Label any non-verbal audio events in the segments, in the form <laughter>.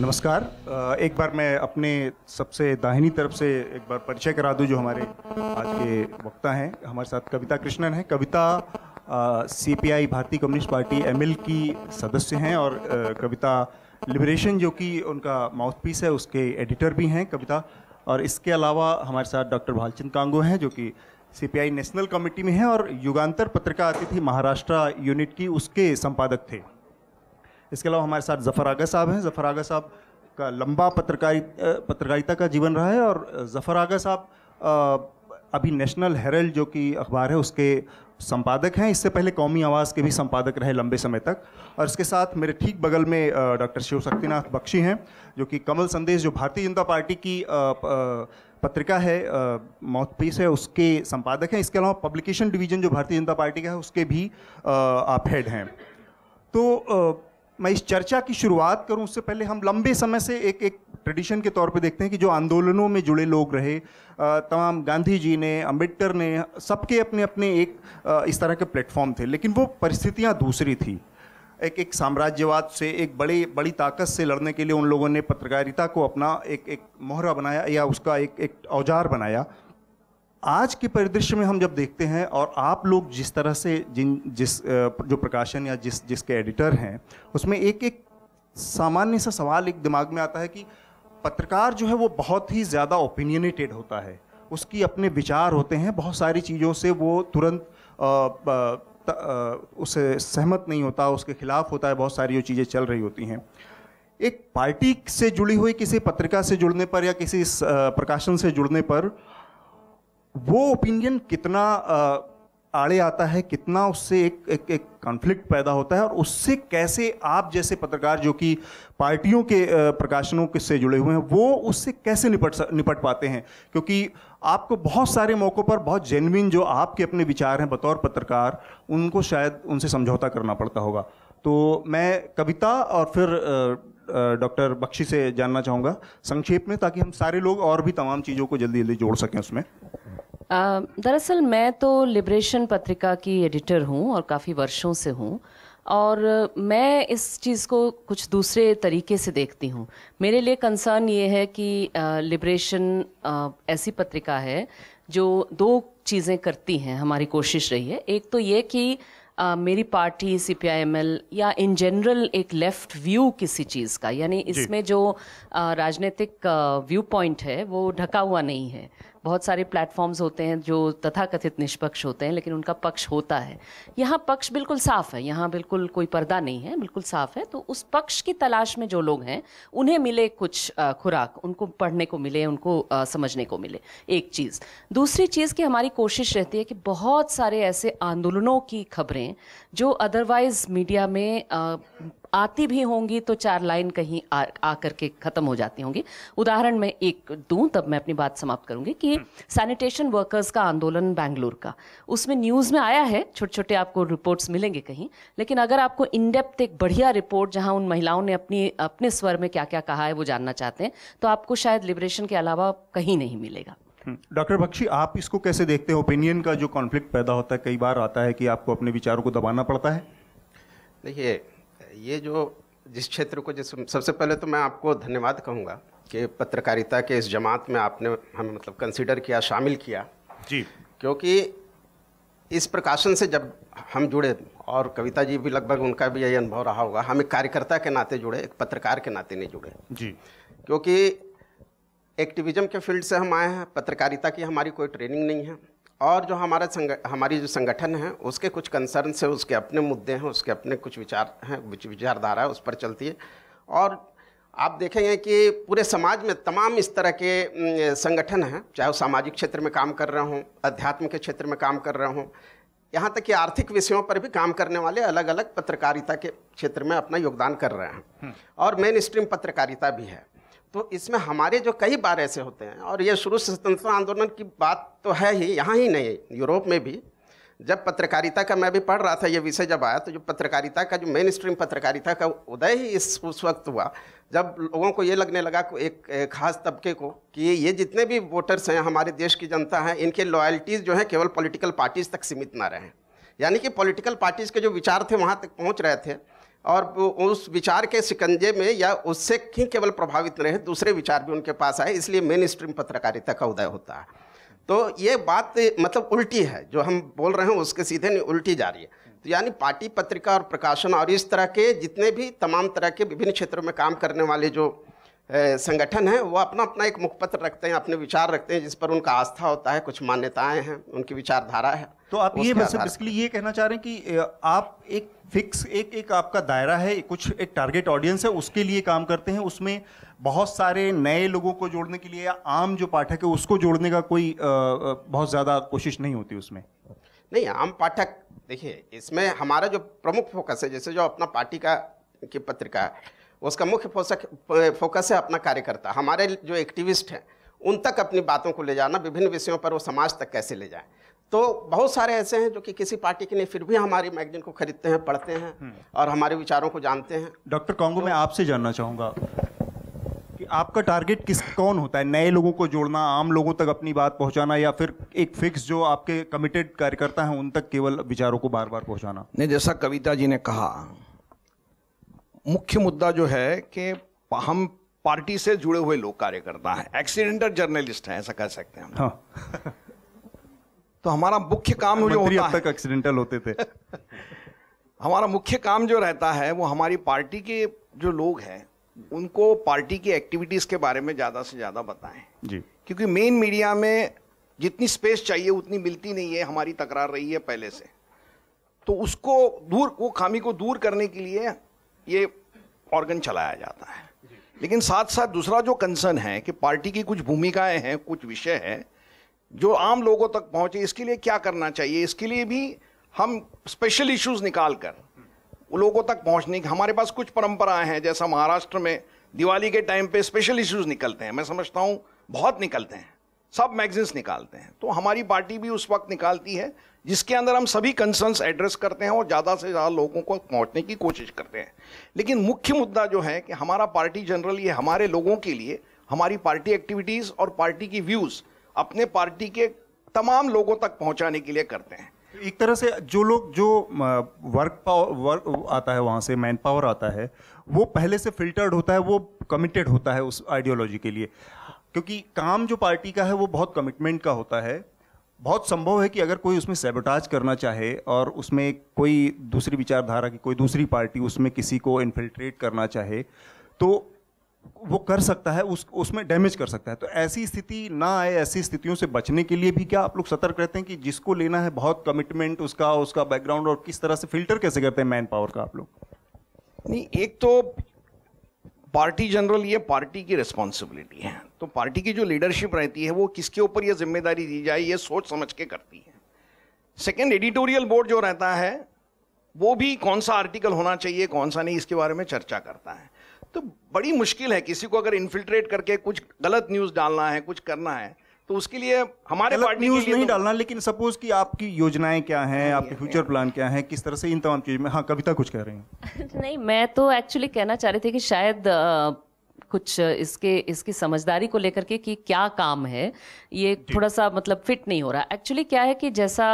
नमस्कार एक बार मैं अपने सबसे दाहिनी तरफ से एक बार परिचय करा दूं जो हमारे आज के वक्ता हैं हमारे साथ कविता कृष्णन हैं कविता सीपीआई भारतीय कम्युनिस्ट पार्टी एमएल की सदस्य हैं और आ, कविता लिबरेशन जो कि उनका माउथपीस है उसके एडिटर भी हैं कविता और इसके अलावा हमारे साथ डॉक्टर भालचंद कांगो हैं जो कि सीपीआई नेशनल कमेटी में हैं और युगांतर पत्रिका अतिथि महाराष्ट्र यूनिट की उसके संपादक थे इसके अलावा हमारे साथ जफ़र आगा साहब हैं जफ़र आगा साहब का लंबा पत्रकारि पत्रकारिता का जीवन रहा है और जफ़र आगा साहब अभी नेशनल हेरल्ड जो कि अखबार है उसके संपादक हैं इससे पहले कौमी आवाज़ के भी संपादक रहे लंबे समय तक और इसके साथ मेरे ठीक बगल में डॉक्टर शिव शक्तिनाथ बख्शी हैं जो कि कमल संदेश जो भारतीय जनता पार्टी की पत्रिका है माउथ पीस है उसके संपादक हैं इसके अलावा पब्लिकेशन डिवीजन जो भारतीय जनता पार्टी का है उसके भी आप हेड हैं तो मैं इस चर्चा की शुरुआत करूं उससे पहले हम लंबे समय से एक एक ट्रेडिशन के तौर पे देखते हैं कि जो आंदोलनों में जुड़े लोग रहे तमाम गांधी जी ने अम्बेडकर ने सबके अपने अपने एक इस तरह के प्लेटफॉर्म थे लेकिन वो परिस्थितियाँ दूसरी थी एक एक साम्राज्यवाद से एक बड़े बड़ी ताकत से लड़ने के लिए उन लोगों ने पत्रकारिता को अपना एक एक मोहरा बनाया या उसका एक एक औजार बनाया आज के परिदृश्य में हम जब देखते हैं और आप लोग जिस तरह से जिन जिस जो प्रकाशन या जिस जिसके एडिटर हैं उसमें एक एक सामान्य सा सवाल एक दिमाग में आता है कि पत्रकार जो है वो बहुत ही ज़्यादा ओपिनियनेटेड होता है उसकी अपने विचार होते हैं बहुत सारी चीज़ों से वो तुरंत उससे सहमत नहीं होता उसके खिलाफ होता है बहुत सारी जो चीज़ें चल रही होती हैं एक पार्टी से जुड़ी हुई किसी पत्रिका से जुड़ने पर या किसी प्रकाशन से जुड़ने पर वो ओपिनियन कितना आड़े आता है कितना उससे एक एक एक कॉन्फ्लिक्ट पैदा होता है और उससे कैसे आप जैसे पत्रकार जो कि पार्टियों के प्रकाशनों के से जुड़े हुए हैं वो उससे कैसे निपट निपट पाते हैं क्योंकि आपको बहुत सारे मौक़ों पर बहुत जेनविन जो आपके अपने विचार हैं बतौर पत्रकार उनको शायद उनसे समझौता करना पड़ता होगा तो मैं कविता और फिर डॉक्टर बख्शी से जानना चाहूँगा संक्षेप में ताकि हम सारे लोग और भी तमाम चीज़ों को जल्दी जल्दी जोड़ सकें उसमें दरअसल मैं तो लिबरेशन पत्रिका की एडिटर हूँ और काफ़ी वर्षों से हूँ और मैं इस चीज़ को कुछ दूसरे तरीके से देखती हूँ मेरे लिए कंसर्न ये है कि लिबरेशन ऐसी पत्रिका है जो दो चीज़ें करती हैं हमारी कोशिश रही है एक तो ये कि आ, मेरी party C P I M L या इन जनरल एक लेफ्ट व्यू किसी चीज़ का यानी इसमें जो राजनीतिक व्यू पॉइंट है वो ढका हुआ नहीं है बहुत सारे प्लेटफॉर्म्स होते हैं जो तथाकथित निष्पक्ष होते हैं लेकिन उनका पक्ष होता है यहाँ पक्ष बिल्कुल साफ है यहाँ बिल्कुल कोई पर्दा नहीं है बिल्कुल साफ है तो उस पक्ष की तलाश में जो लोग हैं उन्हें मिले कुछ खुराक उनको पढ़ने को मिले उनको समझने को मिले एक चीज़ दूसरी चीज़ की हमारी कोशिश रहती है कि बहुत सारे ऐसे आंदोलनों की खबरें जो अदरवाइज़ मीडिया में आती भी होंगी तो चार लाइन कहीं आ, आ करके खत्म हो जाती होंगी उदाहरण मैं एक दूं तब मैं अपनी बात समाप्त करूंगी कि सैनिटेशन हम्म। वर्कर्स का आंदोलन बैंगलोर का उसमें न्यूज़ में आया है छोटे छोटे आपको रिपोर्ट्स मिलेंगे कहीं लेकिन अगर आपको इनडेप्थ एक बढ़िया रिपोर्ट जहाँ उन महिलाओं ने अपनी अपने स्वर में क्या क्या कहा है वो जानना चाहते हैं तो आपको शायद लिबरेशन के अलावा कहीं नहीं मिलेगा हम्म। डॉक्टर बख्शी आप इसको कैसे देखते हैं ओपिनियन का जो कॉन्फ्लिक्ट पैदा होता है कई बार आता है कि आपको अपने विचारों को दबाना पड़ता है देखिए ये जो जिस क्षेत्र को जिस सबसे पहले तो मैं आपको धन्यवाद कहूँगा कि पत्रकारिता के इस जमात में आपने हमें मतलब कंसिडर किया शामिल किया जी क्योंकि इस प्रकाशन से जब हम जुड़े और कविता जी भी लगभग उनका भी यही अनुभव रहा होगा हम एक कार्यकर्ता के नाते जुड़े एक पत्रकार के नाते नहीं जुड़े जी क्योंकि एक्टिविज़म के फील्ड से हम आए हैं पत्रकारिता की हमारी कोई ट्रेनिंग नहीं है और जो हमारे संग हमारी जो संगठन है उसके कुछ कंसर्न से उसके अपने मुद्दे हैं उसके अपने कुछ विचार हैं कुछ विचारधारा है उस पर चलती है और आप देखेंगे कि पूरे समाज में तमाम इस तरह के संगठन हैं चाहे वो सामाजिक क्षेत्र में काम कर रहे हों अध्यात्म के क्षेत्र में काम कर रहे हों यहाँ तक कि आर्थिक विषयों पर भी काम करने वाले अलग अलग पत्रकारिता के क्षेत्र में अपना योगदान कर रहे हैं हम्म। और मेन स्ट्रीम पत्रकारिता भी है तो इसमें हमारे जो कई बार ऐसे होते हैं और ये शुरू से स्वतंत्रता आंदोलन की बात तो है ही यहाँ ही नहीं यूरोप में भी जब पत्रकारिता का मैं भी पढ़ रहा था ये विषय जब आया तो जो पत्रकारिता का जो मेन स्ट्रीम पत्रकारिता का उदय ही इस उस वक्त हुआ जब लोगों को ये लगने लगा को एक खास तबके को कि ये जितने भी वोटर्स हैं हमारे देश की जनता है इनके लॉयल्टीज़ जो हैं केवल पॉलिटिकल पार्टीज़ तक सीमित ना रहें यानी कि पॉलिटिकल पार्टीज़ के जो विचार थे वहाँ तक पहुँच रहे थे और उस विचार के शिकंजे में या उससे ही केवल प्रभावित रहे दूसरे विचार भी उनके पास आए इसलिए मेन स्ट्रीम पत्रकारिता का उदय होता है तो ये बात मतलब उल्टी है जो हम बोल रहे हैं उसके सीधे नहीं उल्टी जा रही है तो यानी पार्टी पत्रिका और प्रकाशन और इस तरह के जितने भी तमाम तरह के विभिन्न क्षेत्रों में काम करने वाले जो संगठन हैं वो अपना अपना एक मुखपत्र रखते हैं अपने विचार रखते हैं जिस पर उनका आस्था होता है कुछ मान्यताएं हैं उनकी विचारधारा है तो आप ये बस बेसिकली ये कहना चाह रहे हैं कि आप एक फिक्स एक एक आपका दायरा है कुछ एक टारगेट ऑडियंस है उसके लिए काम करते हैं उसमें बहुत सारे नए लोगों को जोड़ने के लिए या आम जो पाठक है उसको जोड़ने का कोई बहुत ज़्यादा कोशिश नहीं होती उसमें नहीं आम पाठक देखिए इसमें हमारा जो प्रमुख फोकस है जैसे जो अपना पार्टी का की पत्रिका है उसका मुख्य फोसक फोकस है अपना कार्यकर्ता हमारे जो एक्टिविस्ट हैं उन तक अपनी बातों को ले जाना विभिन्न विषयों पर वो समाज तक कैसे ले जाए तो बहुत सारे ऐसे हैं जो कि किसी पार्टी के लिए फिर भी हमारी मैगजीन को खरीदते हैं पढ़ते हैं हम्म। और हमारे विचारों को जानते हैं डॉक्टर कॉन्गो तो, मैं आपसे जानना चाहूँगा कि आपका टारगेट किस कौन होता है नए लोगों को जोड़ना आम लोगों तक अपनी बात पहुंचाना या फिर एक फिक्स जो आपके कमिटेड कार्यकर्ता हैं उन तक केवल विचारों को बार बार पहुंचाना नहीं जैसा कविता जी ने कहा मुख्य मुद्दा जो है कि हम पार्टी से जुड़े हुए लोग कार्यकर्ता हैं एक्सीडेंटल जर्नलिस्ट हैं ऐसा कह सकते हैं हम हाँ। <laughs> तो हमारा मुख्य काम जो होता है तक एक्सीडेंटल होते थे <laughs> हमारा मुख्य काम जो रहता है वो हमारी पार्टी के जो लोग हैं उनको पार्टी की एक्टिविटीज के बारे में ज्यादा से ज्यादा बताएं जी क्योंकि मेन मीडिया में जितनी स्पेस चाहिए उतनी मिलती नहीं है हमारी तकरार रही है पहले से तो उसको दूर वो खामी को दूर करने के लिए ये ऑर्गन चलाया जाता है लेकिन साथ साथ दूसरा जो कंसर्न है कि पार्टी की कुछ भूमिकाएं हैं कुछ विषय हैं जो आम लोगों तक पहुंचे इसके लिए क्या करना चाहिए इसके लिए भी हम स्पेशल इश्यूज निकाल कर लोगों तक पहुंचने की हमारे पास कुछ परंपराएं हैं जैसा महाराष्ट्र में दिवाली के टाइम पे स्पेशल इश्यूज निकलते हैं मैं समझता हूँ बहुत निकलते हैं सब मैगजीन्स निकालते हैं तो हमारी पार्टी भी उस वक्त निकालती है जिसके अंदर हम सभी कंसर्न्स एड्रेस करते हैं और ज़्यादा से ज़्यादा लोगों को पहुँचने की कोशिश करते हैं लेकिन मुख्य मुद्दा जो है कि हमारा पार्टी जनरल ये हमारे लोगों के लिए हमारी पार्टी एक्टिविटीज़ और पार्टी की व्यूज़ अपने पार्टी के तमाम लोगों तक पहुंचाने के लिए करते हैं एक तरह से जो लोग जो वर्क पावर वर्क आता है वहाँ से मैन पावर आता है वो पहले से फिल्टर्ड होता है वो कमिटेड होता है उस आइडियोलॉजी के लिए क्योंकि काम जो पार्टी का है वो बहुत कमिटमेंट का होता है बहुत संभव है कि अगर कोई उसमें सेबोटाज करना चाहे और उसमें कोई दूसरी विचारधारा की कोई दूसरी पार्टी उसमें किसी को इन्फिल्ट्रेट करना चाहे तो वो कर सकता है उस उसमें डैमेज कर सकता है तो ऐसी स्थिति ना आए ऐसी स्थितियों से बचने के लिए भी क्या आप लोग सतर्क रहते हैं कि जिसको लेना है बहुत कमिटमेंट उसका उसका बैकग्राउंड और किस तरह से फिल्टर कैसे करते हैं मैन पावर का आप लोग नहीं एक तो पार्टी जनरल ये पार्टी की रिस्पॉन्सिबिलिटी है तो पार्टी की जो लीडरशिप रहती है वो किसके ऊपर ये जिम्मेदारी दी जाए ये सोच समझ के करती है सेकेंड एडिटोरियल बोर्ड जो रहता है वो भी कौन सा आर्टिकल होना चाहिए कौन सा नहीं इसके बारे में चर्चा करता है तो बड़ी मुश्किल है किसी को अगर इन्फिल्ट्रेट करके कुछ गलत न्यूज़ डालना है कुछ करना है तो उसके लिए हमारे मतलब पार्टी न्यूज नहीं तो- डालना लेकिन सपोज कि आपकी योजनाएं क्या हैं हाँ, आपके फ्यूचर प्लान क्या है किस तरह से इन तमाम चीज में हाँ कविता कुछ कह रहे हैं <laughs> नहीं मैं तो एक्चुअली कहना चाह रही थी कि शायद कुछ इसके इसकी समझदारी को लेकर के कि क्या काम है ये थोड़ा सा मतलब फिट नहीं हो रहा एक्चुअली क्या है कि जैसा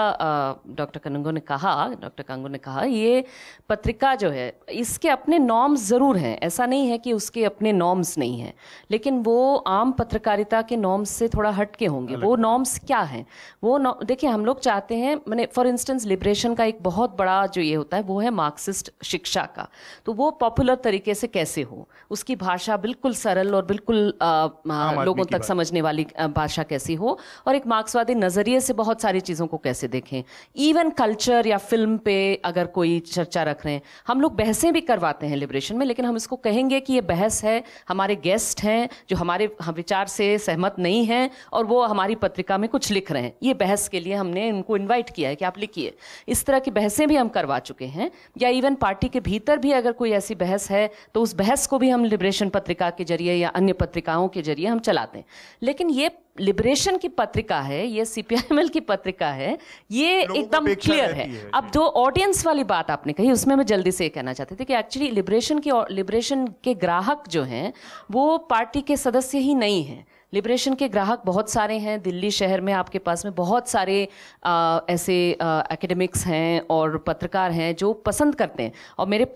डॉक्टर कनंगो ने कहा डॉक्टर कांगो ने कहा ये पत्रिका जो है इसके अपने नॉर्म्स ज़रूर हैं ऐसा नहीं है कि उसके अपने नॉर्म्स नहीं हैं लेकिन वो आम पत्रकारिता के नॉर्म्स से थोड़ा हट के होंगे वो नॉर्म्स क्या हैं वो देखिए हम लोग चाहते हैं मैंने फॉर इंस्टेंस लिबरेशन का एक बहुत बड़ा जो ये होता है वो है मार्क्सिस्ट शिक्षा का तो वो पॉपुलर तरीके से कैसे हो उसकी भाषा बिल्कुल बिल्कुल सरल और बिल्कुल आ, लोगों तक समझने वाली भाषा कैसी हो और एक मार्क्सवादी नज़रिए से बहुत सारी चीज़ों को कैसे देखें इवन कल्चर या फिल्म पे अगर कोई चर्चा रख रहे हैं हम लोग बहसें भी करवाते हैं लिबरेशन में लेकिन हम इसको कहेंगे कि ये बहस है हमारे गेस्ट हैं जो हमारे विचार से सहमत नहीं हैं और वो हमारी पत्रिका में कुछ लिख रहे हैं ये बहस के लिए हमने इनको इन्वाइट किया है कि आप लिखिए इस तरह की बहसें भी हम करवा चुके हैं या इवन पार्टी के भीतर भी अगर कोई ऐसी बहस है तो उस बहस को भी हम लिबरेशन पत्रिका के जरिए या अन्य पत्रिकाओं के जरिए हम चलाते हैं लेकिन ये लिबरेशन की पत्रिका है ये सीपीआईएमएल की पत्रिका है ये एकदम क्लियर है।, है अब जो ऑडियंस वाली बात आपने कही उसमें मैं जल्दी से ये कहना चाहती थी कि एक्चुअली लिबरेशन की लिबरेशन के ग्राहक जो हैं वो पार्टी के सदस्य ही नहीं हैं लिबरेशन के ग्राहक बहुत सारे हैं दिल्ली शहर में आपके पास में बहुत सारे आ, ऐसे एकेडमिक्स हैं और पत्रकार हैं जो पसंद करते हैं और मेरे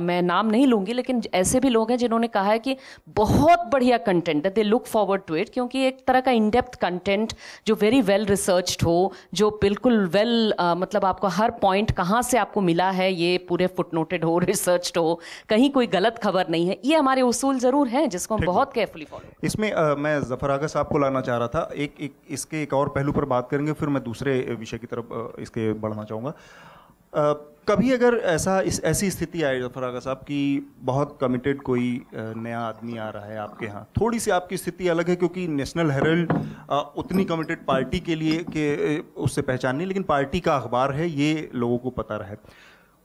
मैं नाम नहीं लूँगी लेकिन ऐसे भी लोग हैं जिन्होंने कहा है कि बहुत बढ़िया कंटेंट है they look forward to it क्योंकि एक तरह का इनडेप्थ कंटेंट जो वेरी वेल रिसर्च हो जो बिल्कुल वेल well, मतलब आपको हर पॉइंट कहाँ से आपको मिला है ये पूरे फुटनोटेड हो रिसर्च हो कहीं कोई गलत खबर नहीं है ये हमारे उसूल ज़रूर हैं जिसको हम बहुत केयरफुली फॉलो इसमें मैं जफर आगा साहब को लाना चाह रहा था एक एक इसके एक और पहलू पर बात करेंगे फिर मैं दूसरे विषय की तरफ इसके बढ़ना चाहूँगा कभी अगर ऐसा इस ऐसी स्थिति आए जफर आगा साहब कि बहुत कमिटेड कोई नया आदमी आ रहा है आपके यहाँ थोड़ी सी आपकी स्थिति अलग है क्योंकि नेशनल हेरल्ड उतनी कमिटेड पार्टी के लिए के उससे पहचान नहीं लेकिन पार्टी का अखबार है ये लोगों को पता रहे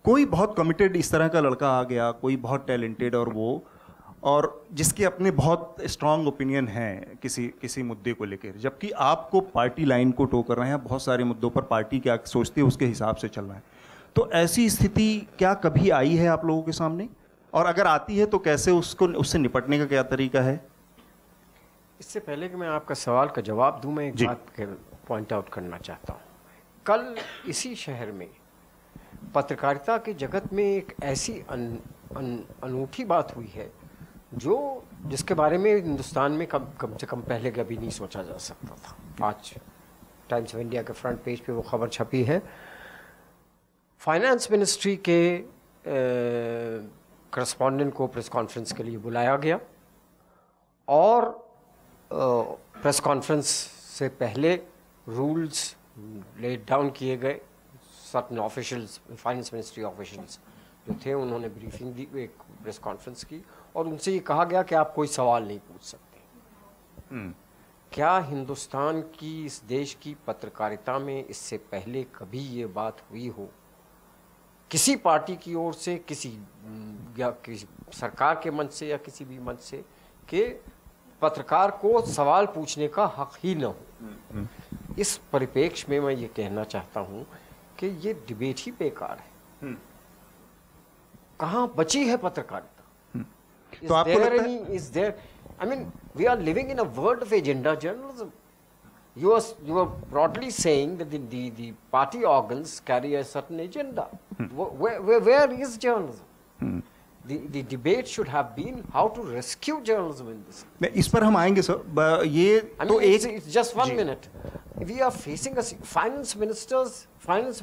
कोई बहुत कमिटेड इस तरह का लड़का आ गया कोई बहुत टैलेंटेड और वो और जिसके अपने बहुत स्ट्रांग ओपिनियन हैं किसी किसी मुद्दे को लेकर जबकि आपको पार्टी लाइन को टो कर रहे हैं बहुत सारे मुद्दों पर पार्टी क्या सोचती है उसके हिसाब से चल रहा है तो ऐसी स्थिति क्या कभी आई है आप लोगों के सामने और अगर आती है तो कैसे उसको उससे निपटने का क्या तरीका है इससे पहले कि मैं आपका सवाल का जवाब दूँ मैं एक बात पॉइंट आउट करना चाहता हूँ कल इसी शहर में पत्रकारिता के जगत में एक ऐसी अन, अन, अनूठी बात हुई है जो जिसके बारे में हिंदुस्तान में कम कम से कम पहले कभी नहीं सोचा जा सकता था आज टाइम्स ऑफ इंडिया के फ्रंट पेज पे वो खबर छपी है फाइनेंस मिनिस्ट्री के करस्पॉन्डेंट को प्रेस कॉन्फ्रेंस के लिए बुलाया गया और प्रेस कॉन्फ्रेंस से पहले रूल्स लेट डाउन किए गए certain officials finance ministry officials जो थे उन्होंने ब्रीफिंग दी एक प्रेस कॉन्फ्रेंस की और उनसे ये कहा गया कि आप कोई सवाल नहीं पूछ सकते हम्म। क्या हिंदुस्तान की इस देश की पत्रकारिता में इससे पहले कभी ये बात हुई हो किसी पार्टी की ओर से किसी या किसी सरकार के मंच से या किसी भी मंच से कि पत्रकार को सवाल पूछने का हक ही न हो हम्म। इस परिपेक्ष में मैं ये कहना चाहता हूँ कि ये डिबेट ही बेकार है हम्म। कहाँ बची है पत्रकारिता Is तो आपको is there I mean we are living in a world of agenda journalism. You are you were broadly saying that the, the, the party organs carry a certain agenda. Hmm. Where, where where is journalism? Hmm. The, the debate should have been how to rescue journalism in this. इस is हम आएंगे sir ये I mean, तो एक it's, it's just one minute. we are facing a finance ministers finance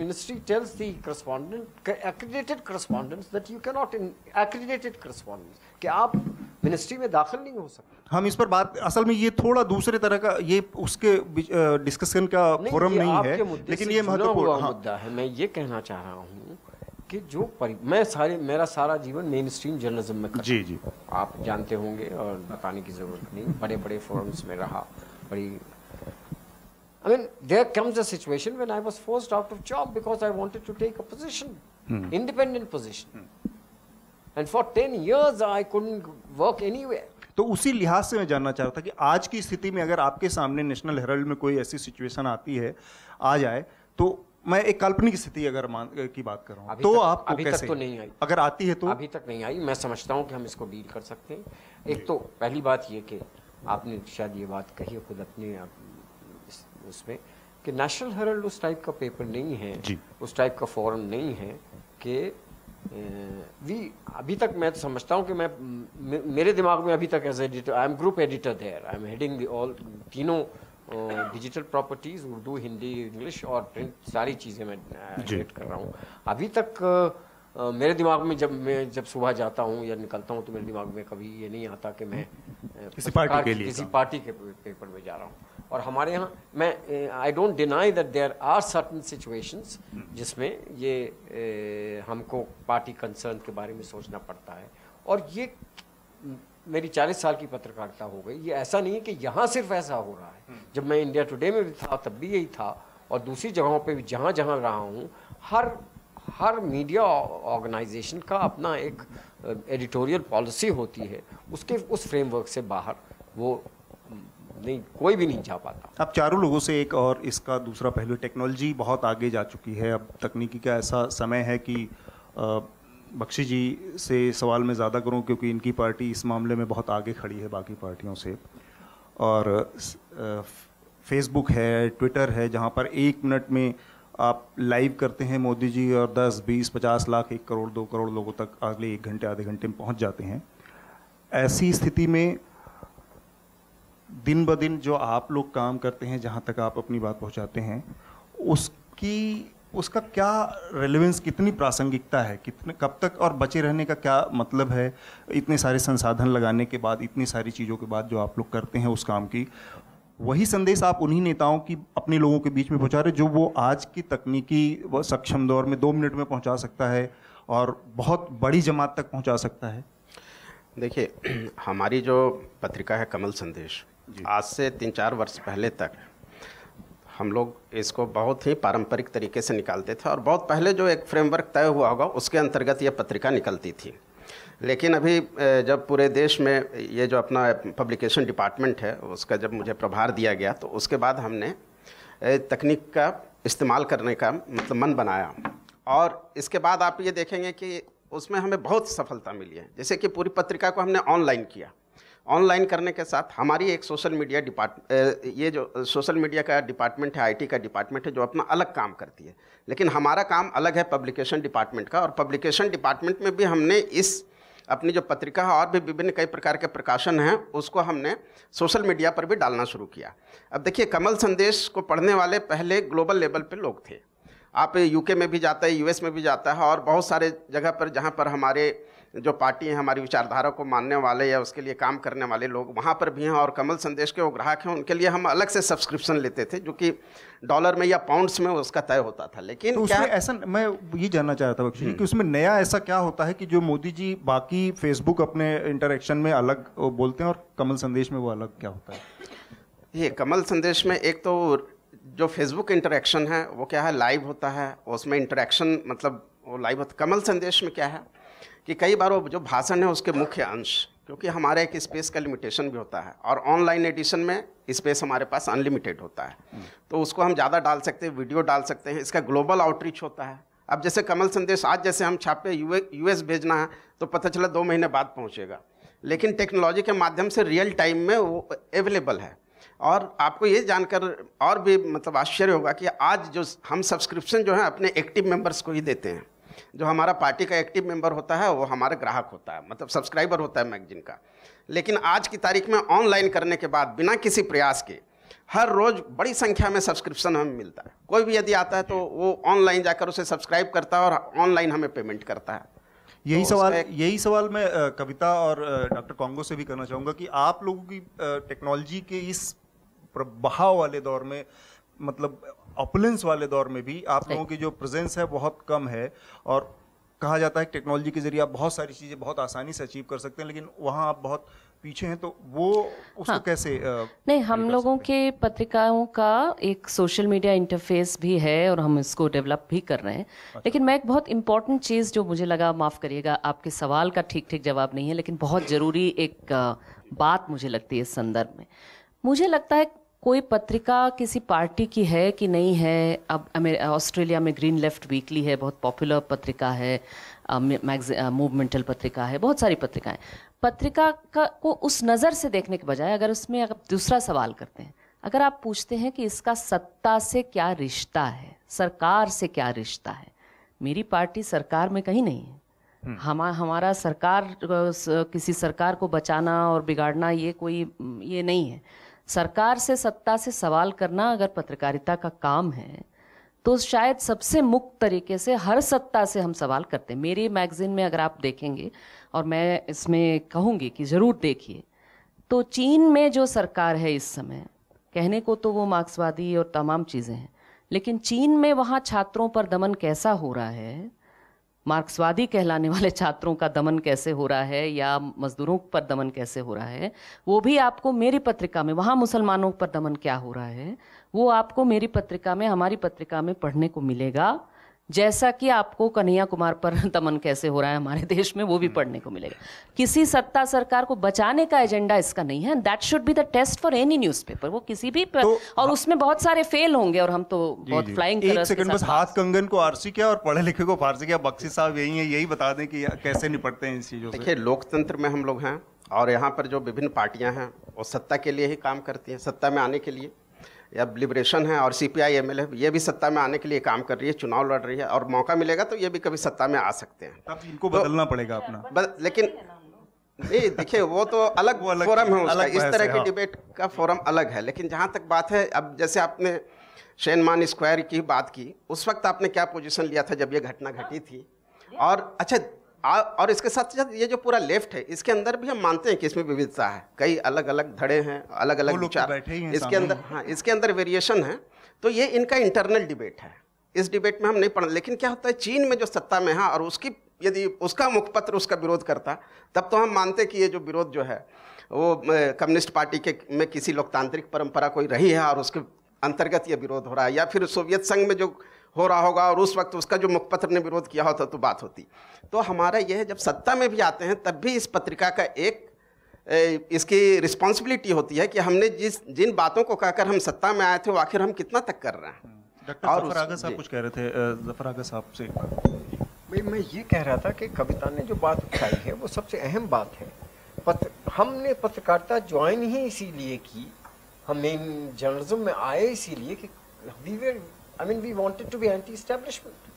ministry tells the correspondent accredited correspondents that you cannot in accredited correspondents ke aap ministry में दाखिल नहीं हो सकते हम इस पर बात असल में ये थोड़ा दूसरे तरह का ये उसके डिस्कशन का फोरम नहीं है लेकिन ये महत्वपूर्ण हाँ। मुद्दा है मैं ये कहना चाह रहा हूँ कि जो मैं सारे मेरा सारा जीवन मेन स्ट्रीम जर्नलिज्म में जी जी आप जानते होंगे और बताने की जरूरत नहीं बड़े बड़े फोरम्स में रहा बड़ी I mean, there comes a situation when I was forced out of job because I wanted to take a position, mm. independent position. Mm. And for 10 years, I couldn't work anywhere. तो उसी लिहाज से मैं जानना चाह रहा था कि आज की स्थिति में अगर आपके सामने नेशनल हेरल्ड में कोई ऐसी सिचुएशन आती है आ जाए तो मैं एक काल्पनिक स्थिति अगर मान की बात कर रहा हूँ तो तक, आप अभी कैसे? तक तो नहीं आई अगर आती है तो अभी तक नहीं आई मैं समझता हूँ कि हम इसको डील कर सकते हैं एक तो पहली बात ये कि आपने शायद ये बात कही खुद अपने आप उसमें कि नेशनल हेरल्ड उस टाइप का पेपर नहीं है उस टाइप का फॉर्म नहीं है कि वी अभी तक मैं समझता हूँ कि मैं मेरे दिमाग में अभी तक as editor I am group editor there I am heading the all तीनों digital properties Urdu Hindi English और प्रिंट सारी चीज़ें मैं एडिट कर रहा हूँ अभी तक uh, मेरे दिमाग में जब मैं जब सुबह जाता हूँ या निकलता हूँ तो मेरे दिमाग में कभी ये नहीं आता कि मैं किसी पार्टी के लिए किसी पार्टी के पेपर में जा रहा हूँ और हमारे यहाँ मैं I don't deny that there are certain situations जिसमें ये ए, हमको पार्टी कंसर्न के बारे में सोचना पड़ता है और ये मेरी चालीस साल की पत्रकारिता हो गई ये ऐसा नहीं है कि यहाँ सिर्फ ऐसा हो रहा है जब मैं इंडिया टुडे में भी था तब भी यही था और दूसरी जगहों पे भी जहाँ जहाँ रहा हूँ हर हर मीडिया ऑर्गेनाइजेशन का अपना एक एडिटोरियल पॉलिसी होती है उसके उस फ्रेमवर्क से बाहर वो नहीं कोई भी नहीं जा पाता अब चारों लोगों से एक और इसका दूसरा पहलू टेक्नोलॉजी बहुत आगे जा चुकी है अब तकनीकी का ऐसा समय है कि बख्शी जी से सवाल मैं ज़्यादा करूँ क्योंकि इनकी पार्टी इस मामले में बहुत आगे खड़ी है बाकी पार्टियों से और फेसबुक है ट्विटर है जहाँ पर एक मिनट में आप लाइव करते हैं मोदी जी और 10, 20, 50 लाख एक करोड़ दो करोड़ लोगों तक अगले एक घंटे आधे घंटे में पहुंच जाते हैं ऐसी स्थिति में दिन ब दिन जो आप लोग काम करते हैं जहां तक आप अपनी बात पहुंचाते हैं उसकी उसका क्या रेलेवेंस कितनी प्रासंगिकता है कितने कब तक और बचे रहने का क्या मतलब है इतने सारे संसाधन लगाने के बाद इतनी सारी चीज़ों के बाद जो आप लोग करते हैं उस काम की वही संदेश आप उन्हीं नेताओं की अपने लोगों के बीच में पहुंचा रहे जो वो आज की तकनीकी व सक्षम दौर में दो मिनट में पहुंचा सकता है और बहुत बड़ी जमात तक पहुंचा सकता है देखिए <clears throat> हमारी जो पत्रिका है कमल संदेश आज से तीन चार वर्ष पहले तक हम लोग इसको बहुत ही पारंपरिक तरीके से निकालते थे और बहुत पहले जो एक फ्रेमवर्क तय हुआ होगा उसके अंतर्गत यह पत्रिका निकलती थी लेकिन अभी जब पूरे देश में ये जो अपना पब्लिकेशन डिपार्टमेंट है उसका जब मुझे प्रभार दिया गया तो उसके बाद हमने तकनीक का इस्तेमाल करने का मतलब मन बनाया और इसके बाद आप ये देखेंगे कि उसमें हमें बहुत सफलता मिली है जैसे कि पूरी पत्रिका को हमने ऑनलाइन किया ऑनलाइन करने के साथ हमारी एक सोशल मीडिया डिपार्ट ये जो सोशल मीडिया का डिपार्टमेंट है आईटी का डिपार्टमेंट है जो अपना अलग काम करती है लेकिन हमारा काम अलग है पब्लिकेशन डिपार्टमेंट का और पब्लिकेशन डिपार्टमेंट में भी हमने इस अपनी जो पत्रिका है और भी विभिन्न कई प्रकार के प्रकाशन हैं उसको हमने सोशल मीडिया पर भी डालना शुरू किया अब देखिए कमल संदेश को पढ़ने वाले पहले ग्लोबल लेवल पर लोग थे आप यूके में भी जाता है यूएस में भी जाता है और बहुत सारे जगह पर जहाँ पर हमारे जो पार्टी है हमारी विचारधारा को मानने वाले या उसके लिए काम करने वाले लोग वहाँ पर भी हैं और कमल संदेश के वो ग्राहक हैं उनके लिए हम अलग से सब्सक्रिप्शन लेते थे जो कि डॉलर में या पाउंड्स में उसका तय होता था लेकिन तो उसमें ऐसा मैं ये जानना चाह रहा था बख्शी हम्म। कि उसमें नया ऐसा क्या होता है कि जो मोदी जी बाकी फेसबुक अपने इंटरेक्शन में अलग बोलते हैं और कमल संदेश में वो अलग क्या होता है ये कमल संदेश में एक तो जो फेसबुक इंटरेक्शन है वो क्या है लाइव होता है उसमें इंटरेक्शन मतलब वो लाइव होता कमल संदेश में क्या है कि कई बार वो जो भाषण है उसके मुख्य अंश क्योंकि हमारे एक स्पेस का लिमिटेशन भी होता है और ऑनलाइन एडिशन में स्पेस हमारे पास अनलिमिटेड होता है तो उसको हम ज़्यादा डाल सकते हैं वीडियो डाल सकते हैं इसका ग्लोबल आउटरीच होता है अब जैसे कमल संदेश आज जैसे हम छापे यू एस भेजना है तो पता चला दो महीने बाद पहुँचेगा लेकिन टेक्नोलॉजी के माध्यम से रियल टाइम में वो अवेलेबल है और आपको ये जानकर और भी मतलब आश्चर्य होगा कि आज जो हम सब्सक्रिप्शन जो है अपने एक्टिव मेंबर्स को ही देते हैं जो हमारा पार्टी का एक्टिव मेंबर होता है वो हमारा ग्राहक होता है मतलब सब्सक्राइबर होता है मैगजीन का लेकिन आज की तारीख में ऑनलाइन करने के बाद बिना किसी प्रयास के हर रोज़ बड़ी संख्या में सब्सक्रिप्शन हमें मिलता है कोई भी यदि आता है तो वो ऑनलाइन जाकर उसे सब्सक्राइब करता है और ऑनलाइन हमें पेमेंट करता है यही तो सवाल यही सवाल मैं कविता और डॉक्टर कॉन्गो से भी करना चाहूँगा कि आप लोगों की टेक्नोलॉजी के इस प्रभाव वाले दौर में मतलब अपलेंस वाले दौर में भी आप लोगों की जो प्रेजेंस है बहुत कम है और कहा जाता है टेक्नोलॉजी के जरिए आप बहुत सारी चीज़ें बहुत आसानी से अचीव कर सकते हैं लेकिन वहाँ आप बहुत पीछे हैं तो वो उसको हाँ, कैसे आ, नहीं हम लोगों के पत्रिकाओं का एक सोशल मीडिया इंटरफेस भी है और हम इसको डेवलप भी कर रहे हैं अच्छा। लेकिन मैं एक बहुत इंपॉर्टेंट चीज़ जो मुझे लगा माफ़ करिएगा आपके सवाल का ठीक ठीक जवाब नहीं है लेकिन बहुत ज़रूरी एक बात मुझे लगती है इस संदर्भ में मुझे लगता है कोई पत्रिका किसी पार्टी की है कि नहीं है अब ऑस्ट्रेलिया में ग्रीन लेफ्ट वीकली है बहुत पॉपुलर पत्रिका है मैगज मूवमेंटल पत्रिका है बहुत सारी पत्रिकाएं पत्रिका का को उस नज़र से देखने के बजाय अगर उसमें अगर दूसरा सवाल करते हैं अगर आप पूछते हैं कि इसका सत्ता से क्या रिश्ता है सरकार से क्या रिश्ता है मेरी पार्टी सरकार में कहीं नहीं है हम हम्म। हमारा सरकार किसी सरकार को बचाना और बिगाड़ना ये कोई ये नहीं है सरकार से सत्ता से सवाल करना अगर पत्रकारिता का काम है तो शायद सबसे मुक्त तरीके से हर सत्ता से हम सवाल करते हैं मेरी मैगजीन में अगर आप देखेंगे और मैं इसमें कहूँगी कि ज़रूर देखिए तो चीन में जो सरकार है इस समय कहने को तो वो मार्क्सवादी और तमाम चीज़ें हैं लेकिन चीन में वहाँ छात्रों पर दमन कैसा हो रहा है मार्क्सवादी कहलाने वाले छात्रों का दमन कैसे हो रहा है या मजदूरों पर दमन कैसे हो रहा है वो भी आपको मेरी पत्रिका में वहाँ मुसलमानों पर दमन क्या हो रहा है वो आपको मेरी पत्रिका में हमारी पत्रिका में पढ़ने को मिलेगा जैसा कि आपको कन्हैया कुमार पर दमन <laughs> कैसे हो रहा है हमारे देश में वो भी हम्म। पढ़ने को मिलेगा किसी सत्ता सरकार को बचाने का एजेंडा इसका नहीं है that should be the test for any newspaper वो किसी भी पर, तो, और उसमें बहुत सारे फेल होंगे और हम तो जी, बहुत फ्लाइंग एक सेकंड बस हाथ कंगन को आरसी क्या और पढ़े लिखे को फारसी क्या बक्सी साहब यही है यही बता दें कि कैसे निपटते हैं इस चीज़ों देखिए लोकतंत्र में हम लोग हैं और यहाँ पर जो विभिन्न पार्टियां हैं वो सत्ता के लिए ही काम करती हैं सत्ता में आने के लिए अब लिबरेशन है और C P I M L है ये भी सत्ता में आने के लिए काम कर रही है चुनाव लड़ रही है और मौका मिलेगा तो ये भी कभी सत्ता में आ सकते हैं तब इनको तो, बदलना पड़ेगा अपना तो बद, लेकिन नहीं देखिए वो तो <laughs> अलग वो अलग फोरम है उसका इस तरह के डिबेट हाँ। का फोरम अलग है लेकिन जहाँ तक बात है अब जैसे आपने शेन मान स्क्वायर की बात की उस वक्त आपने क्या पोजीशन लिया था जब ये घटना घटी थी और अच्छा और इसके साथ साथ ये जो पूरा लेफ्ट है इसके अंदर भी हम मानते हैं कि इसमें विविधता है कई अलग अलग धड़े हैं अलग अलग तो विचार बैठे इसके अंदर हाँ इसके अंदर वेरिएशन है तो ये इनका इंटरनल डिबेट है इस डिबेट में हम नहीं पढ़ लेकिन क्या होता है चीन में जो सत्ता में है हाँ, और उसकी यदि उसका मुखपत्र उसका विरोध करता तब तो हम मानते कि ये जो विरोध जो है वो कम्युनिस्ट पार्टी के में किसी लोकतांत्रिक परंपरा कोई रही है और उसके अंतर्गत ये विरोध हो रहा है या फिर सोवियत संघ में जो हो रहा होगा और उस वक्त उसका जो मुखपत्र ने विरोध किया होता तो बात होती तो हमारा यह है जब सत्ता में भी आते हैं तब भी इस पत्रिका का एक इसकी रिस्पॉन्सिबिलिटी होती है कि हमने जिस जिन बातों को कहकर हम सत्ता में आए थे वो आखिर हम कितना तक कर रहे हैं डॉक्टर साहब कुछ कह रहे थे जफर साहब से भाई मैं ये कह रहा था कि कविता ने जो बात उठाई है वो सबसे अहम बात है पत्र हमने पत्रकारिता ज्वाइन ही इसीलिए की हम इन जर्नलिज्म में आए इसीलिए कि we were I mean we wanted to be anti establishment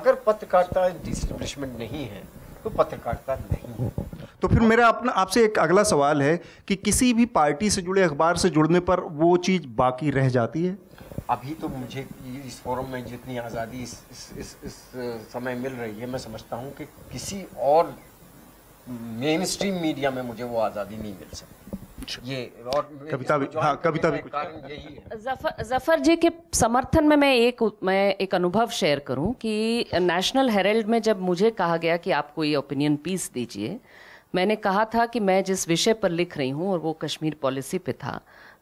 अगर पत्रकारिता एंटी स्टैब्लिशमेंट नहीं है तो पत्रकारिता नहीं है तो फिर मेरा अपना आपसे एक अगला सवाल है कि किसी भी पार्टी से जुड़े अखबार से जुड़ने पर वो चीज़ बाकी रह जाती है अभी तो मुझे इस फोरम में जितनी आज़ादी इस, इस, इस, इस समय मिल रही है मैं समझता हूँ कि किसी और मेन स्ट्रीम मीडिया में मुझे वो आज़ादी नहीं मिल सकती ये और कविता भी हाँ, कविता भी जफर जफर जी के समर्थन में मैं एक मैं एक अनुभव शेयर करूं कि नेशनल हेरल्ड में जब मुझे कहा गया कि आप कोई ओपिनियन पीस दीजिए मैंने कहा था कि मैं जिस विषय पर लिख रही हूं और वो कश्मीर पॉलिसी पे था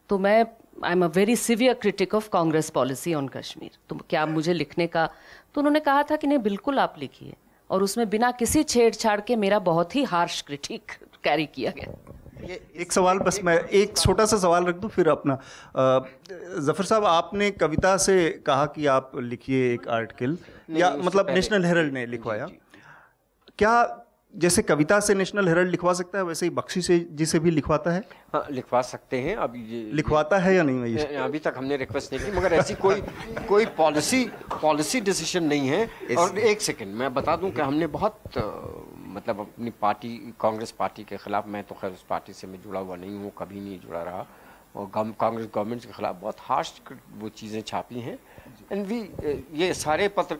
तो मैं I am a very severe critic of Congress policy on Kashmir तो क्या मुझे लिखने का तो उन्होंने कहा था कि नहीं बिल्कुल आप लिखिए और उसमें बिना किसी छेड़छाड़ के मेरा बहुत ही हार्श क्रिटिक कैरी किया गया ये एक सवाल बस मैं एक छोटा सा सवाल रख दूं फिर अपना जफर साहब आपने कविता से कहा कि आप लिखिए एक आर्टिकल या मतलब नेशनल हेरल्ड ने लिखवाया क्या जैसे कविता से नेशनल हेरल्ड लिखवा सकता है वैसे ही बख्शी से जी से भी लिखवाता है हाँ लिखवा सकते हैं अब ये लिखवाता है या नहीं ये अभी तक हमने रिक्वेस्ट नहीं की मगर ऐसी कोई <laughs> कोई पॉलिसी पॉलिसी डिसीजन नहीं है और एक सेकंड मैं बता दूं कि हमने बहुत मतलब अपनी पार्टी कांग्रेस पार्टी के ख़िलाफ़ मैं तो खैर उस पार्टी से मैं जुड़ा हुआ नहीं हूँ कभी नहीं जुड़ा रहा और कांग्रेस गवर्नमेंट के ख़िलाफ़ बहुत हार्श वो चीज़ें छापी हैं एंड वी ये सारे पत्र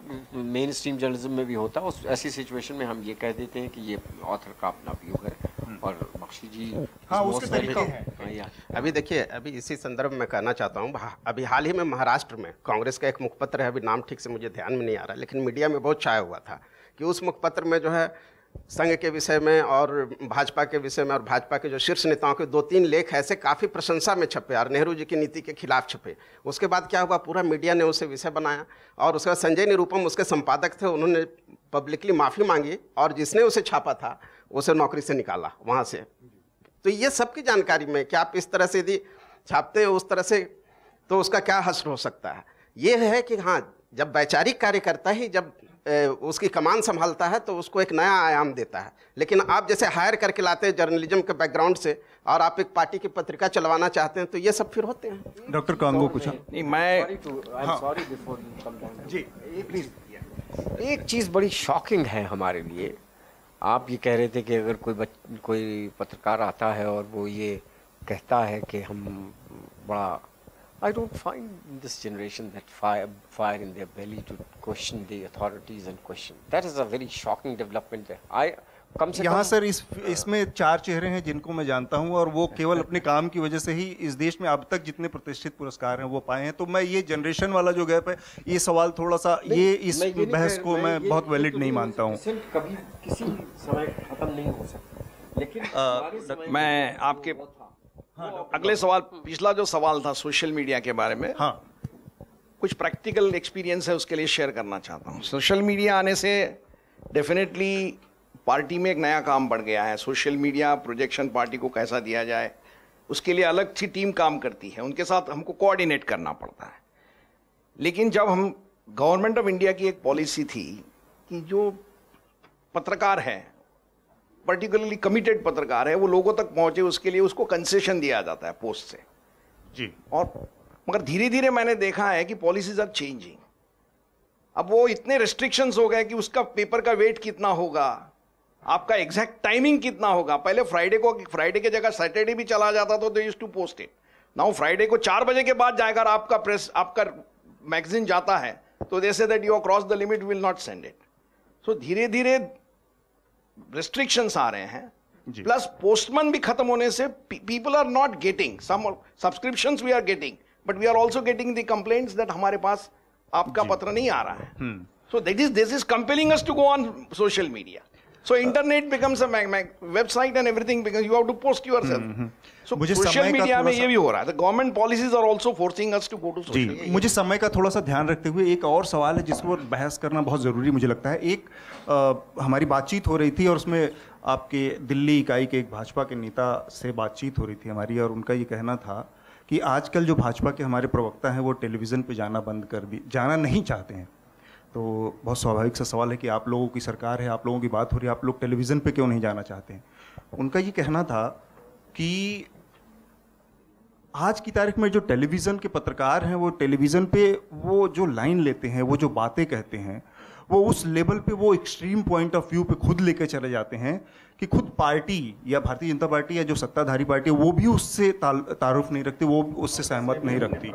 मेन स्ट्रीम जर्नलिज्म में भी होता है उस ऐसी सिचुएशन में हम ये कह देते हैं कि ये ऑथर का अपना व्यू है और बख्शी जी हाँ उसके तरीके हैं हाँ, अभी देखिए अभी इसी संदर्भ में कहना चाहता हूँ हाँ, अभी हाल ही में महाराष्ट्र में कांग्रेस का एक मुखपत्र है अभी नाम ठीक से मुझे ध्यान में नहीं आ रहा लेकिन मीडिया में बहुत छाया हुआ था कि उस मुखपत्र में जो है संघ के विषय में और भाजपा के विषय में और भाजपा के जो शीर्ष नेताओं के दो तीन लेख ऐसे काफ़ी प्रशंसा में छपे और नेहरू जी की नीति के खिलाफ छपे उसके बाद क्या हुआ पूरा मीडिया ने उसे विषय बनाया और उसके बाद संजय निरूपम उसके संपादक थे उन्होंने पब्लिकली माफ़ी मांगी और जिसने उसे छापा था उसे नौकरी से निकाला वहाँ से तो ये सबकी जानकारी में कि आप इस तरह से यदि छापते हैं उस तरह से तो उसका क्या हसर हो सकता है ये है कि हाँ जब वैचारिक कार्यकर्ता ही जब उसकी कमान संभालता है तो उसको एक नया आयाम देता है लेकिन आप जैसे हायर करके लाते हैं जर्नलिज्म के बैकग्राउंड से और आप एक पार्टी की पत्रिका चलवाना चाहते हैं तो ये सब फिर होते हैं डॉक्टर कांगो कुछ नहीं मैं हाँ। एक चीज़ बड़ी शॉकिंग है हमारे लिए आप ये कह रहे थे कि अगर कोई बच कोई पत्रकार आता है और वो ये कहता है कि हम बड़ा I don't find in this generation that fire, fire in their belly to question the authorities and question. That is a very shocking development there. I कम से यहाँ सर इस इसमें चार चेहरे हैं जिनको मैं जानता हूँ और वो केवल अपने काम की वजह से ही इस देश में अब तक जितने प्रतिष्ठित पुरस्कार हैं वो पाए हैं तो मैं ये जनरेशन वाला जो गैप है ये सवाल थोड़ा सा ये इस ये बहस को मैं, मैं बहुत वैलिड नहीं मानता हूँ कभी किसी समय खत्म नहीं हो सकता लेकिन मैं आपके हाँ, अगले सवाल हम्म। पिछला जो सवाल था सोशल मीडिया के बारे में हाँ कुछ प्रैक्टिकल एक्सपीरियंस है उसके लिए शेयर करना चाहता हूँ सोशल मीडिया आने से डेफिनेटली पार्टी में एक नया काम बढ़ गया है सोशल मीडिया प्रोजेक्शन पार्टी को कैसा दिया जाए उसके लिए अलग सी टीम काम करती है उनके साथ हमको कोऑर्डिनेट करना पड़ता है लेकिन जब हम गवर्नमेंट ऑफ इंडिया की एक पॉलिसी थी कि जो पत्रकार है पर्टिकुलरली कमिटेड पत्रकार है वो लोगों तक पहुंचे उसके लिए उसको कंसेशन दिया जाता है पोस्ट से जी और मगर धीरे धीरे मैंने देखा है कि पॉलिसीज आर चेंजिंग अब वो इतने रेस्ट्रिक्शंस हो गए कि उसका पेपर का वेट कितना होगा आपका एग्जैक्ट टाइमिंग कितना होगा पहले फ्राइडे को फ्राइडे की जगह सैटरडे भी चला जाता तो तो use to post it now Friday को चार बजे के बाद जाएगा आपका प्रेस आपका मैगजीन जाता है तो they say that you cross the limit will not send it so धीरे धीरे रिस्ट्रिक्शंस आ रहे हैं प्लस पोस्टमैन भी खत्म होने से people are not getting some subscription we are getting but we are also getting the complain that हमारे पास आपका पत्र नहीं आ रहा है so that is this is compelling us to go on social media So internet becomes a mag, mag, website and everything because you have to post yourself. Mm-hmm. So social media में ये भी हो रहा है government policies are also forcing us to go to जी मुझे समय का थोड़ा सा ध्यान रखते हुए एक और सवाल है जिसको बहस करना बहुत ज़रूरी मुझे लगता है एक आ, हमारी बातचीत हो रही थी और उसमें आपके दिल्ली इकाई के एक भाजपा के नेता से बातचीत हो रही थी हमारी और उनका ये कहना था कि आजकल जो भाजपा के हमारे प्रवक्ता हैं वो टेलीविज़न पर जाना बंद कर दी जाना नहीं चाहते हैं तो बहुत स्वाभाविक सा सवाल है कि आप लोगों की सरकार है आप लोगों की बात हो रही है आप लोग टेलीविज़न पे क्यों नहीं जाना चाहते हैं उनका ये कहना था कि आज की तारीख में जो टेलीविज़न के पत्रकार हैं वो टेलीविज़न पे वो जो लाइन लेते हैं वो जो बातें कहते हैं वो उस लेवल पे वो एक्सट्रीम पॉइंट ऑफ व्यू पे खुद लेकर चले जाते हैं कि खुद पार्टी या भारतीय जनता पार्टी या जो सत्ताधारी पार्टी है वो भी उससे तारुफ नहीं रखती वो उससे सहमत नहीं रखती